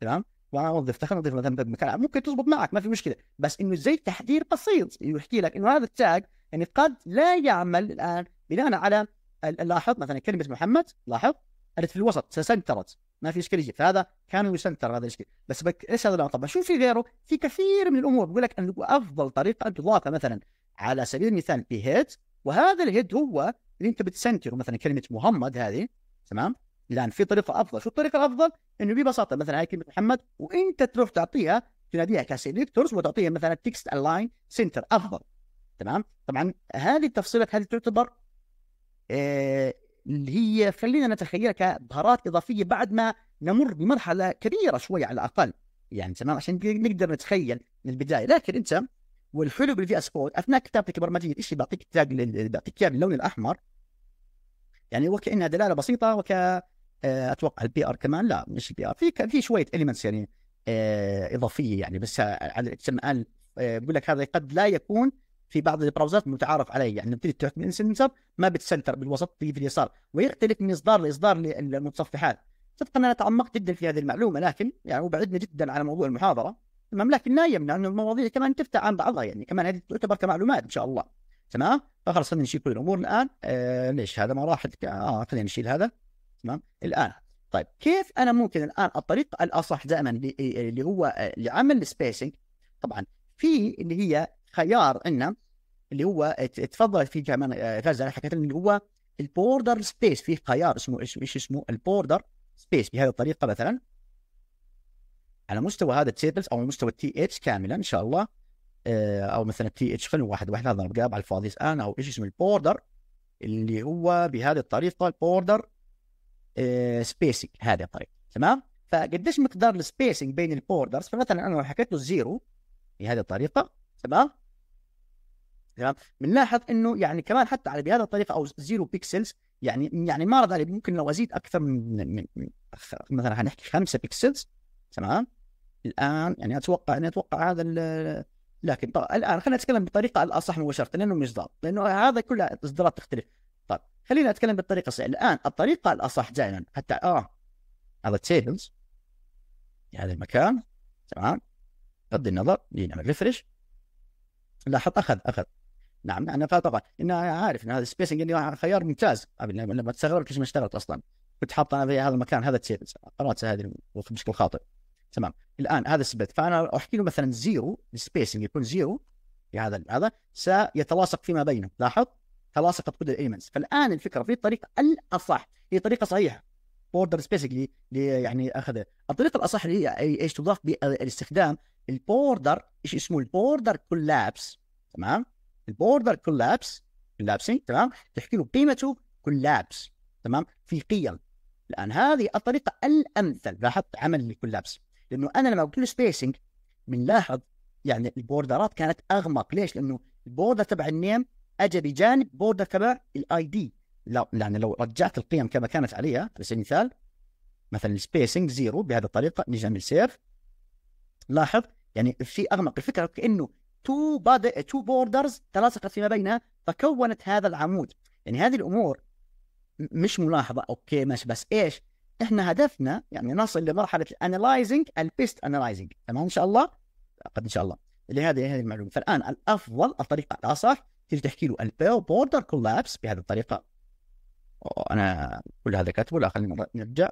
تمام وانا وظفتك انا مثلا مكان ممكن تزبط معك ما في مشكله بس انه زي تحذير بسيط يحكي لك انه هذا التاج يعني قد لا يعمل الان بناء على لاحظ مثلا كلمه محمد لاحظ قالت في الوسط سنترت ما في اشكاليه فهذا كان يسنتر هذا الشيء بس بك ايش هذا طب شو في غيره في كثير من الامور بقول لك انه افضل طريقه ان تضاف مثلا على سبيل المثال بهيد وهذا الهيد هو اللي انت بتسنتره مثلا كلمه محمد هذه تمام الان في طريقه افضل شو الطريقه الافضل انه ببساطه مثلا هاي كلمه محمد وانت تروح تعطيها تناديها كسيلكتورز وتعطيها مثلا تكست الاين سنتر افضل تمام طبعا هذه التفصيلات هذه تعتبر آه اللي هي خلينا نتخيلها كبهارات اضافيه بعد ما نمر بمرحله كبيره شوي على الاقل يعني تمام عشان نقدر نتخيل من البدايه لكن انت والحلو بالفي اس كود اثناء كتابتك البرمجيه الشيء بيعطيك تاج بيعطيك اياه باللون الاحمر يعني وكانها دلاله بسيطه وك آه، اتوقع البي ار كمان لا مش البي ار في في شويه اليمنتس يعني آه، اضافيه يعني بس على ال آه، بقول لك هذا قد لا يكون في بعض البراوزرات متعارف عليه يعني بتجي تحط سنسر ما بتسنتر بالوسط في اليسار ويختلف من اصدار لاصدار للمتصفحات صدقا انا تعمقت جدا في هذه المعلومه لكن يعني وبعدنا جدا على موضوع المحاضره تمام لكن لا يمنع انه المواضيع كمان تفتح عن بعضها يعني كمان هذه تعتبر كمعلومات ان شاء الله تمام فخلص خلينا نشيل كل الامور الان آه ليش هذا ما راح آه خلينا نشيل هذا تمام الان طيب كيف انا ممكن الان الطريق الاصح دائما اللي هو لعمل السبيسنج طبعا في اللي هي خيار عندنا اللي هو تفضل في كمان آه، غزه حكيت اللي هو البوردر سبيس في خيار اسمه ايش اسمه البوردر سبيس بهذه الطريقه مثلا على مستوى هذا التيبلز او مستوى التي اتش كاملا ان شاء الله آه، او مثلا تي اتش خلينا واحد واحد هذا نقاب على الفاضي الان او ايش اسمه البوردر اللي هو بهذه الطريقه البوردر سبيسنج آه، هذه الطريقه تمام فقديش مقدار السبيسنج بين البوردرز فمثلا انا لو حكيت له زيرو بهذه الطريقه تمام تمام بنلاحظ انه يعني كمان حتى على بهذه الطريقه او زيرو بيكسلز يعني يعني ما رد علي ممكن لو ازيد اكثر من, من, من مثلا حنحكي 5 بيكسلز تمام الان يعني اتوقع اني يعني اتوقع هذا لكن طبعا الان خلينا نتكلم بطريقه الاصح مباشره لانه مش ضابط لانه هذا كلها اصدارات تختلف طيب خلينا اتكلم بالطريقه الصحيحه الان الطريقه الاصح دائما حتى اه هذا تيبلز في هذا المكان تمام بغض النظر نعمل ريفرش لاحظ اخذ اخذ نعم, نعم، انا طبعا انا عارف ان هذا السبيسنج اللي خيار ممتاز لما تستغرب ليش ما اشتغلت اصلا كنت حاطه في هذا المكان هذا التيبلز قرات هذه بشكل خاطئ تمام الان هذا السبيس فانا احكي له مثلا زيرو السبيسنج يكون زيرو في هذا هذا سيتلاصق فيما بينه لاحظ تلاصقت كل الاليمنتس فالان الفكره في الطريقه الاصح هي طريقه صحيحه بوردر سبيسيكلي يعني اخذها الطريقه الاصح اللي هي ايش تضاف بالاستخدام البوردر ايش اسمه البوردر كولابس تمام البوردر كولابس كولابسين تمام تحكي له قيمته كولابس تمام في قيم الان هذه الطريقه الامثل لاحظت عمل الكولابس لانه انا لما قلت له سبيسنج بنلاحظ يعني البوردرات كانت اغمق ليش؟ لانه البوردر تبع النيم اجى بجانب بوردر كمان الاي دي لو يعني لو رجعت القيم كما كانت عليها على سبيل المثال مثلا السبيسنج زيرو بهذه الطريقه نجي نعمل سيف لاحظ يعني في اغمق الفكره كانه تو باد تو بوردرز تلاصقت فيما بينها فكونت هذا العمود يعني هذه الامور مش ملاحظه اوكي ماشي بس ايش احنا هدفنا يعني نصل لمرحله الانلايزنج البيست انلايزنج تمام ان شاء الله قد ان شاء الله لهذه هذه المعلومه فالان الافضل الطريقه الاصح تيجي تحكي له البير بوردر كولابس بهذه الطريقه انا كل هذا كاتبه لا خلينا نرجع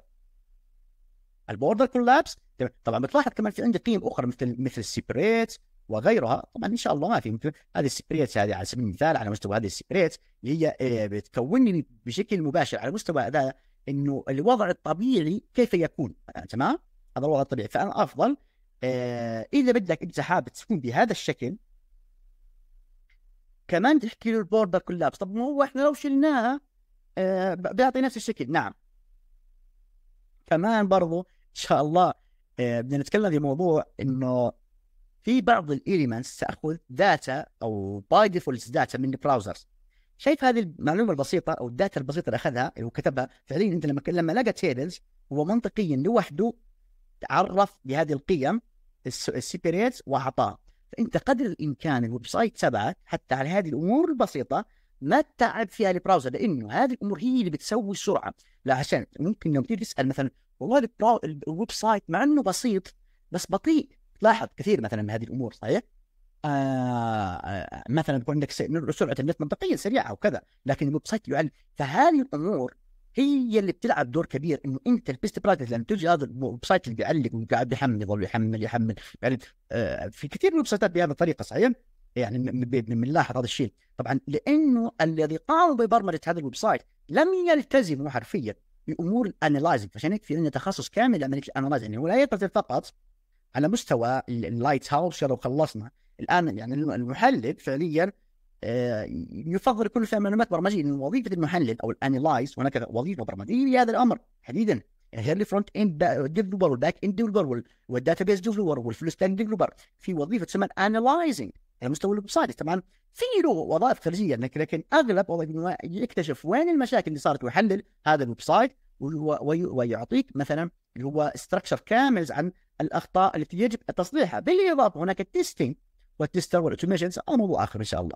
البوردر كولابس طبعا بتلاحظ كمان في عندي قيم اخرى مثل مثل السيبريت وغيرها طبعا ان شاء الله ما في مثل هذه السيبريت هذه على سبيل المثال على مستوى هذه السيبريت اللي هي لي آه، بشكل مباشر على مستوى هذا انه الوضع الطبيعي كيف يكون تمام هذا الوضع الطبيعي فانا افضل آه، اذا بدك انت حابب تكون بهذا الشكل كمان تحكي له البوردر كولابس طب ما هو احنا لو شلناها آه بيعطي نفس الشكل نعم كمان برضو ان شاء الله آه بدنا نتكلم في موضوع انه في بعض الاليمنتس تاخذ داتا او باي ديفولت داتا من البراوزرز شايف هذه المعلومه البسيطه او الداتا البسيطه اللي اخذها اللي هو كتبها فعليا انت لما لما لقى تيبلز هو منطقيا لوحده تعرف بهذه القيم السيبريتس واعطاه فانت قدر الامكان الويب سايت تبعك حتى على هذه الامور البسيطه ما تتعب فيها البراوزر لانه هذه الامور هي اللي بتسوي السرعه لا عشان ممكن لو تسال مثلا والله الويب سايت مع انه بسيط بس بطيء تلاحظ كثير مثلا من هذه الامور صحيح؟ آه, آه، مثلا يكون عندك سرعه النت منطقيا سريعه وكذا لكن الويب سايت يعلم فهذه الامور هي اللي بتلعب دور كبير انه انت البيست براكتس لما تجي هذا الويب سايت اللي بيعلق وقاعد يحمل يظل يحمل يحمل يعني آه في كثير من الويب سايتات بهذه الطريقه صحيح؟ يعني بنلاحظ هذا الشيء طبعا لانه الذي قاموا ببرمجه هذا الويب سايت لم يلتزموا حرفيا بامور الانلايزنج عشان هيك في عندنا تخصص كامل لعمليه الانلايزنج يعني هو لا يقتصر فقط على مستوى اللايت هاوس لو خلصنا الان يعني المحلل فعليا آه، يفضل يكون فيها معلومات برمجيه لان وظيفه المحلل او الانلايز هناك وظيفه برمجيه لهذا الامر تحديدا يعني غير الفرونت اند ديفلوبر والباك اند ديفلوبر والداتا بيس ديفلوبر والفول ستاند ديفلوبر في وظيفه تسمى الانلايزنج على مستوى الويب سايت طبعا في له وظائف خارجيه لكن اغلب وظائف انه يكتشف وين المشاكل اللي صارت ويحلل هذا الويب سايت ويعطيك مثلا اللي هو ستراكشر كامل عن الاخطاء التي يجب تصليحها بالاضافه هناك التستنج والتستر والاوتوميشنز موضوع اخر ان شاء الله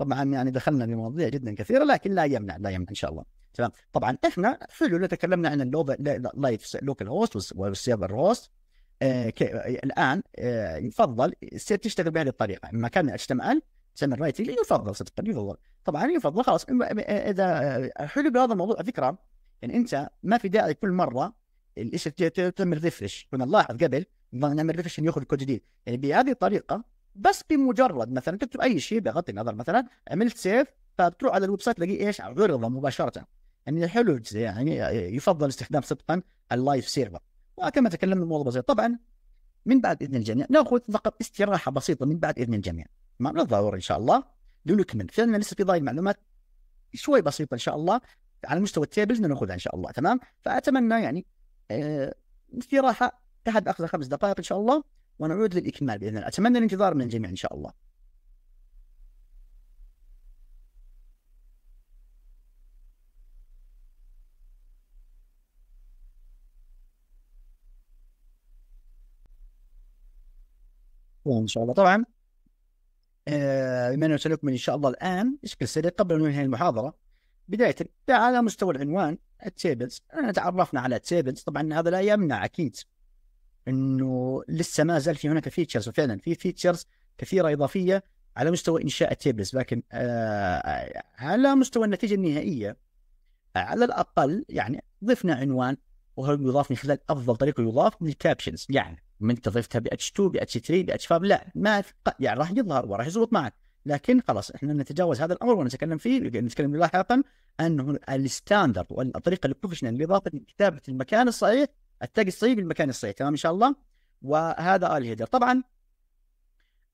طبعا يعني دخلنا في مواضيع جدا كثيره لكن لا يمنع لا يمنع ان شاء الله تمام طبعا احنا حلو لو تكلمنا عن اللايف لايف لوكال هوست والسيرفر هوست آه، الان آه، يفضل تشتغل بهذه الطريقه اما كان اتش ام سمي الرايت يفضل صدقا يفضل طبعا يفضل خلاص اذا حلو بهذا الموضوع على فكره يعني انت ما في داعي كل مره الاسم تعمل ريفرش كنا نلاحظ قبل نعمل ريفرش انه كود جديد يعني بهذه الطريقه بس بمجرد مثلا تكتب اي شيء بغض النظر مثلا عملت سيف فبتروح على الويب سايت تلاقيه ايش عرضه مباشره يعني حلو يعني يفضل استخدام صدقا اللايف سيرفر وكما تكلمنا الموضوع بسيط طبعا من بعد اذن الجميع ناخذ فقط استراحه بسيطه من بعد اذن الجميع ما نتضرر ان شاء الله لنكمل فعلا لسه في ضايل معلومات شوي بسيطه ان شاء الله على مستوى التيبلز ناخذها ان شاء الله تمام فاتمنى يعني آه، استراحه تحت اخذ خمس دقائق ان شاء الله ونعود للاكمال باذن الله اتمنى الانتظار من الجميع ان شاء الله ان شاء الله طبعا آه، بما انه سنكمل ان شاء الله الان بشكل سريع قبل ان ننهي المحاضره بدايه على مستوى العنوان التيبلز انا تعرفنا على التيبلز طبعا هذا لا يمنع اكيد انه لسه ما زال في هناك فيتشرز وفعلا في فيتشرز كثيره اضافيه على مستوى انشاء التيبلز لكن آه على مستوى النتيجه النهائيه على الاقل يعني ضفنا عنوان وهو يضاف من خلال افضل طريقه يضاف للكابشنز يعني من تضيفتها ب اتش 2 ب اتش 3 ب اتش 5 لا ما يعني راح يظهر وراح يزبط معك لكن خلاص احنا نتجاوز هذا الامر ونتكلم فيه نتكلم لاحقا انه الستاندرد والطريقه البروفيشنال لاضافه كتابه المكان الصحيح التقصي بالمكان الصحيح تمام ان شاء الله وهذا الهيدر طبعا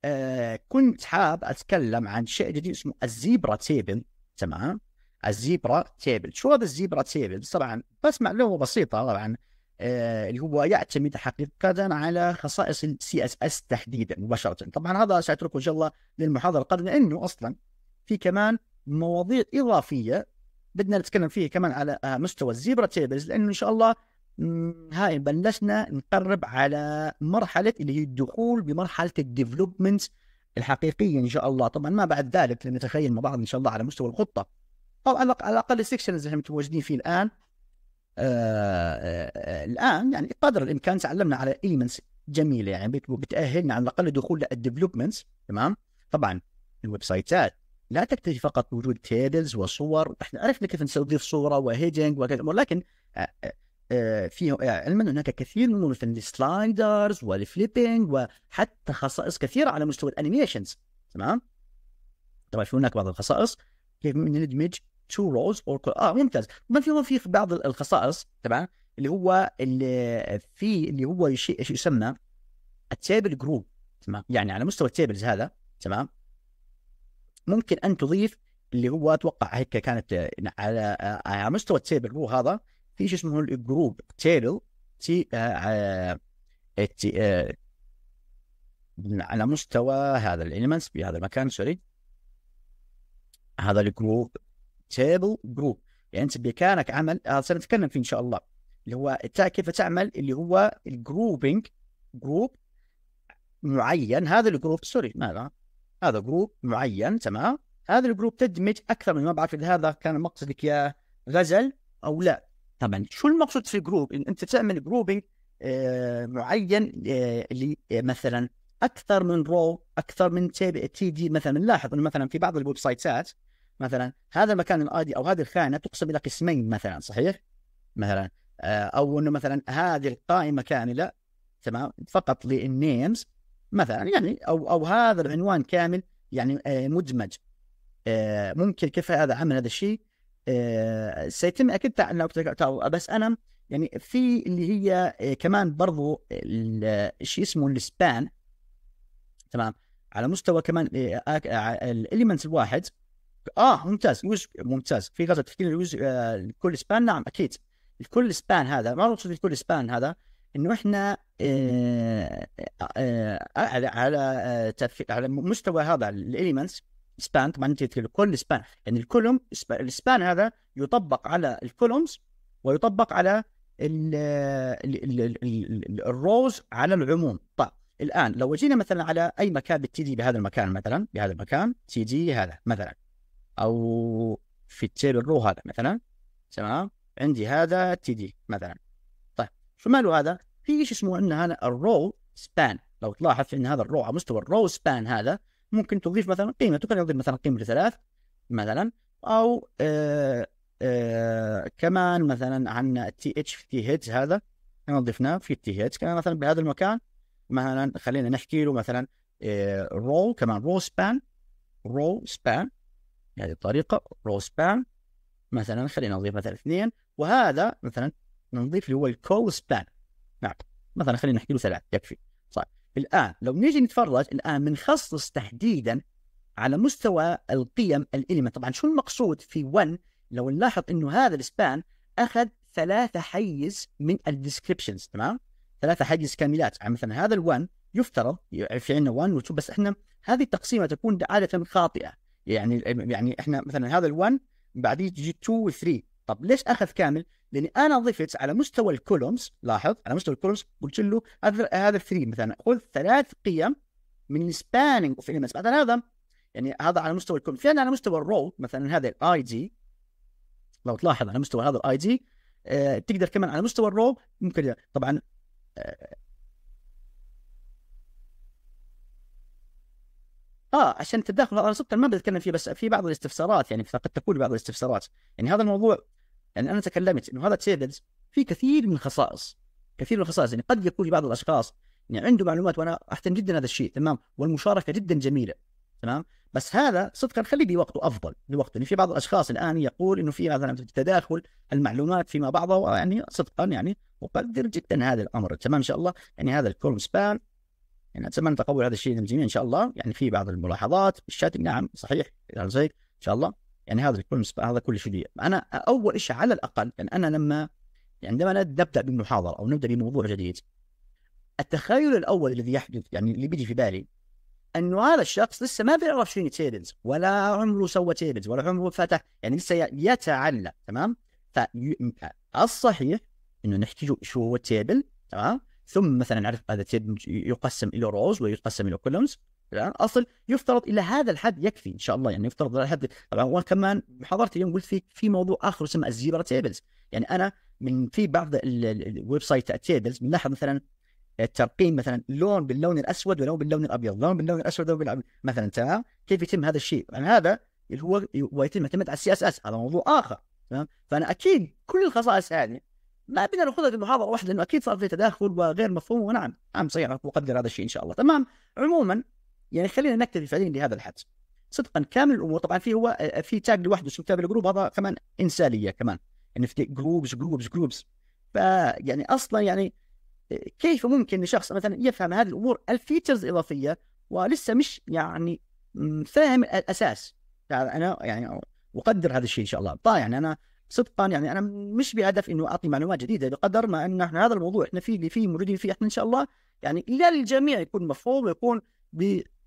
آه كنت حاب اتكلم عن شيء جديد اسمه الزيبرا تيبل تمام الزيبرا تيبل شو هذا الزيبرا تيبل طبعا بس معلومه بسيطه طبعا آه، اللي هو يعتمد حقيقة على خصائص السي اس اس تحديدا مباشرة طبعا هذا سأتركه إن شاء الله للمحاضرة القادمة لأنه أصلا في كمان مواضيع إضافية بدنا نتكلم فيها كمان على آه، مستوى الزيبرا تيبلز لأنه إن شاء الله هاي بلشنا نقرب على مرحله اللي هي الدخول بمرحله الديفلوبمنت الحقيقيه ان شاء الله طبعا ما بعد ذلك لنتخيل مع بعض ان شاء الله على مستوى الخطه او على الاقل السكشنز اللي احنا متواجدين فيه الان آآ آه، آآ آه، آه، الان يعني قدر الامكان تعلمنا على إيمنس جميله يعني بتاهلنا على الاقل دخول للديفلوبمنت تمام طبعا الويب سايتات لا تكتفي فقط بوجود تيبلز وصور احنا عرفنا كيف نستضيف صوره وهيدنج وكذا ولكن آه، في آه، علما هناك كثير من السلايدرز والفليبنج وحتى خصائص كثيره على مستوى الانيميشنز تمام طبعا في هناك بعض الخصائص كيف ندمج تو رولز اور اه ممتاز طبعا في في بعض الخصائص تمام اللي هو اللي في اللي هو شيء يسمى التيبل جروب تمام يعني على مستوى التيبلز هذا تمام ممكن ان تضيف اللي هو اتوقع هيك كانت آه، على على مستوى التيبل جروب هذا في شيء اسمه الجروب تيلو تي آه آه،, آه على مستوى هذا الاليمنتس في هذا المكان سوري هذا الجروب تيبل جروب يعني انت بامكانك عمل هذا آه، سنتكلم فيه ان شاء الله اللي هو كيف تعمل اللي هو الجروبنج جروب معين هذا الجروب سوري ماذا هذا جروب معين تمام هذا الجروب تدمج اكثر من ما بعرف اذا هذا كان مقصدك يا غزل او لا طبعا شو المقصود في جروب ان انت تعمل جروبينج آه، معين اللي آه، آه، مثلا اكثر من رو اكثر من تي دي مثلا نلاحظ انه مثلا في بعض الويب سايتات مثلا هذا المكان الادي او هذه الخانه تقسم الى قسمين مثلا صحيح؟ مثلا او انه مثلا هذه القائمه كامله تمام فقط للنيمز مثلا يعني او او هذا العنوان كامل يعني مدمج ممكن كيف هذا عمل هذا الشيء آه، سيتم اكيد تناول بس انا يعني في اللي هي آه، كمان برضو الشيء اسمه السبان تمام على مستوى كمان آه، الاليمنت الواحد اه ممتاز يوز ممتاز في غزه تحكي لي الكل سبان نعم اكيد الكل سبان هذا ما اقصد الكل سبان هذا انه احنا آه آه على على على مستوى هذا الاليمنتس سبان طبعا انت كل سبان يعني الكولوم السبان هذا يطبق على الكولومز ويطبق على الروز على العموم طيب الان لو جينا مثلا على اي مكان بالتي دي بهذا المكان مثلا بهذا المكان تي دي هذا مثلا او في التيبل رو هذا مثلا تمام عندي هذا تي دي مثلا طيب شو ماله هذا؟ في شيء اسمه عندنا هنا الرو سبان لو تلاحظ ان هذا الرو على مستوى الرو سبان هذا ممكن تضيف مثلا قيمه تقدر تضيف مثلا قيمه ثلاث مثلا او آه آه كمان مثلا عندنا تي اتش في تي هيدز هذا احنا ضفناه في تي هيدز كمان مثلا بهذا المكان مثلا خلينا نحكي له مثلا آه رو كمان رو سبان رو سبان بهذه الطريقه رو سبان مثلا خلينا نضيف مثلا اثنين وهذا مثلا نضيف اللي هو الكول سبان نعم مثلا خلينا نحكي له ثلاث يكفي الآن لو نيجي نتفرج الآن بنخصص تحديدا على مستوى القيم الاليمنت طبعا شو المقصود في 1 لو نلاحظ أنه هذا السبان أخذ ثلاثة حيز من الديسكريبشنز تمام ثلاثة حيز كاملات يعني مثلا هذا ال1 يفترض في عندنا 1 و2 بس احنا هذه التقسيمه تكون عاده خاطئه يعني يعني احنا مثلا هذا ال1 بعديه تجي 2 و3 طب ليش اخذ كامل؟ لاني انا ضفت على مستوى الكولومز لاحظ على مستوى الكولومز قلت له هذا هذا الثري مثلا خذ ثلاث قيم من سبانينج اوف اليمنتس مثلا هذا يعني هذا على مستوى الكولومز في على مستوى الرو مثلا هذا الاي دي لو تلاحظ على مستوى هذا الاي دي آه تقدر كمان على مستوى الرو ممكن طبعا آه اه عشان التداخل هذا صدق ما بتكلم فيه بس في بعض الاستفسارات يعني قد تكون بعض الاستفسارات يعني هذا الموضوع يعني انا تكلمت انه هذا تسيبلز في كثير من الخصائص كثير من الخصائص يعني قد يكون بعض الاشخاص يعني عنده معلومات وانا احترم جدا هذا الشيء تمام والمشاركه جدا جميله تمام بس هذا صدقا خليه بوقته افضل لوقته يعني في بعض الاشخاص الان يقول انه في مثلا تداخل المعلومات فيما بعضها يعني صدقا يعني اقدر جدا هذا الامر تمام ان شاء الله يعني هذا الكولم سبان يعني اتمنى تقبل هذا الشيء من الجميع ان شاء الله يعني في بعض الملاحظات الشاتنج نعم صحيح يعني زي ان شاء الله يعني هذا يكون هذا كل شيء انا اول شيء على الاقل يعني انا لما يعني عندما نبدا بالمحاضره او نبدا بموضوع جديد التخيل الاول الذي يحدث يعني اللي بيجي في بالي انه هذا الشخص لسه ما بيعرف شنو تيلز ولا عمره سوى تيلز ولا عمره فتح يعني لسه يتعلم تمام فالصحيح انه نحكي شو هو التيبل تمام ثم مثلا نعرف هذا التيبل يقسم الى روز ويقسم الى كولومز يعني اصل يفترض الى هذا الحد يكفي ان شاء الله يعني يفترض الى الحد طبعا وكمان محاضرتي اليوم قلت في في موضوع اخر يسمى الزيبرا تيبلز يعني انا من في بعض الويب سايت تيبلز بنلاحظ مثلا الترقيم مثلا لون باللون الاسود ولون باللون الابيض لون باللون الاسود ولون بالابيض مثلا تمام كيف يتم هذا الشيء يعني هذا اللي هو ويتم اعتماد على السي اس اس هذا موضوع اخر تمام فانا اكيد كل الخصائص هذه ما بدنا ناخذها في محاضره واحده لانه اكيد صار في تداخل وغير مفهوم ونعم نعم صحيح اقدر هذا الشيء ان شاء الله تمام عموما يعني خلينا نكتفي فعليا لهذا الحد صدقا كامل الامور طبعا في هو في تاج لوحده اسمه تاج الجروب هذا كمان انساليه كمان يعني في جروبز جروبز جروبز فيعني اصلا يعني كيف ممكن لشخص مثلا يفهم هذه الامور الفيتشرز اضافيه ولسه مش يعني فاهم الاساس يعني انا يعني اقدر هذا الشيء ان شاء الله طيب يعني انا صدقا يعني انا مش بهدف انه اعطي معلومات جديده بقدر ما ان احنا هذا الموضوع احنا فيه اللي فيه موجودين فيه احنا ان شاء الله يعني للجميع يكون مفهوم ويكون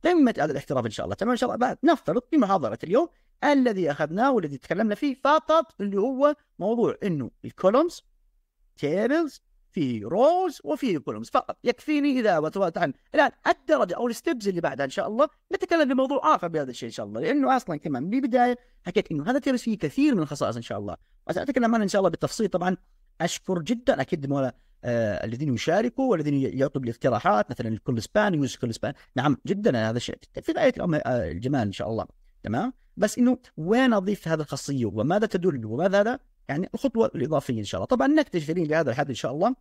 قمه هذا الاحتراف ان شاء الله تمام ان شاء الله بعد نفترض في محاضره اليوم الذي اخذناه والذي تكلمنا فيه فقط اللي هو موضوع انه الكولومز تيبلز في روز وفي كولومز فقط يكفيني اذا وتوات عن الان الدرجه او الستبز اللي بعدها ان شاء الله نتكلم بموضوع اخر بهذا الشيء ان شاء الله لانه اصلا كمان من البدايه حكيت انه هذا تيرس فيه كثير من الخصائص ان شاء الله وساتكلم عنه ان شاء الله بالتفصيل طبعا اشكر جدا اكيد مولا آه، الذين يشاركوا والذين يعطوا بالاقتراحات مثلا الكل سبان يوز كل سبان نعم جدا هذا الشيء في غايه آه، الجمال ان شاء الله تمام بس انه وين اضيف هذه الخاصيه وماذا تدل وماذا هذا يعني الخطوه الاضافيه ان شاء الله طبعا نكتفي لهذا الحد ان شاء الله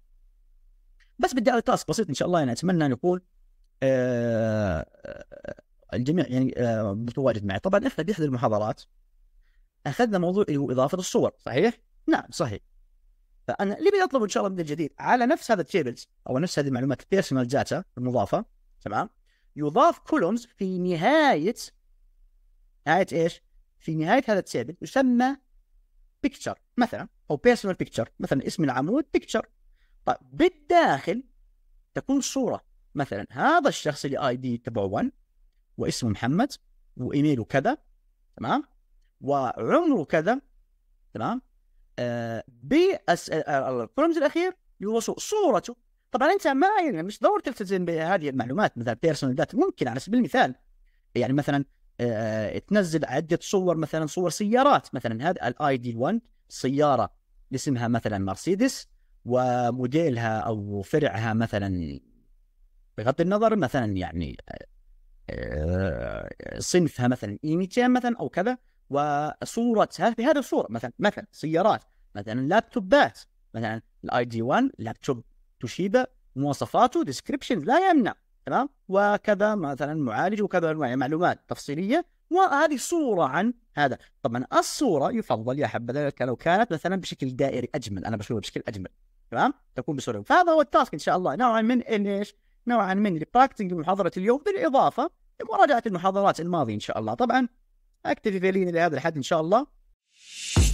بس بدي اعطي تاسك بسيط ان شاء الله يعني اتمنى ان يكون آه, آه، الجميع يعني آه متواجد معي طبعا احنا باحدى المحاضرات اخذنا موضوع اللي هو اضافه الصور صحيح؟ نعم صحيح فانا اللي بيطلب ان شاء الله من الجديد على نفس هذا التيبلز او نفس هذه المعلومات البيرسونال داتا المضافه تمام يضاف كولومز في نهايه نهايه ايش؟ في نهايه هذا التيبل يسمى بيكتشر مثلا او بيرسونال بيكتشر مثلا اسم العمود بيكتشر طيب بالداخل تكون صوره مثلا هذا الشخص اللي اي دي تبعه 1 واسمه محمد وايميله كذا تمام وعمره كذا تمام آه، بالفيلمز آه، آه، الاخير هو صورته طبعا انت ما يعني مش ضروري تلتزم بهذه المعلومات مثلا بيرسونال داتا ممكن على سبيل المثال يعني مثلا آه تنزل عده صور مثلا صور سيارات مثلا هذا الاي دي 1 سياره اسمها مثلا مرسيدس وموديلها او فرعها مثلا بغض النظر مثلا يعني آه صنفها مثلا اي 200 مثلا او كذا وصورتها بهذه الصوره مثلا مثلا سيارات مثلا لابتوبات مثلا الاي دي 1 لابتوب توشيبا مواصفاته ديسكربشن لا يمنع تمام وكذا مثلا معالج وكذا انواع يعني معلومات تفصيليه وهذه صوره عن هذا طبعا الصوره يفضل يا حبذا لو كانت مثلا بشكل دائري اجمل انا بشوفها بشكل اجمل تمام تكون بصورة فهذا هو التاسك ان شاء الله نوعا من ايش نوعا من البراكتنج لمحاضرة اليوم بالاضافه لمراجعه المحاضرات الماضيه ان شاء الله طبعا اكتفي فعليا لهذا الحد ان شاء الله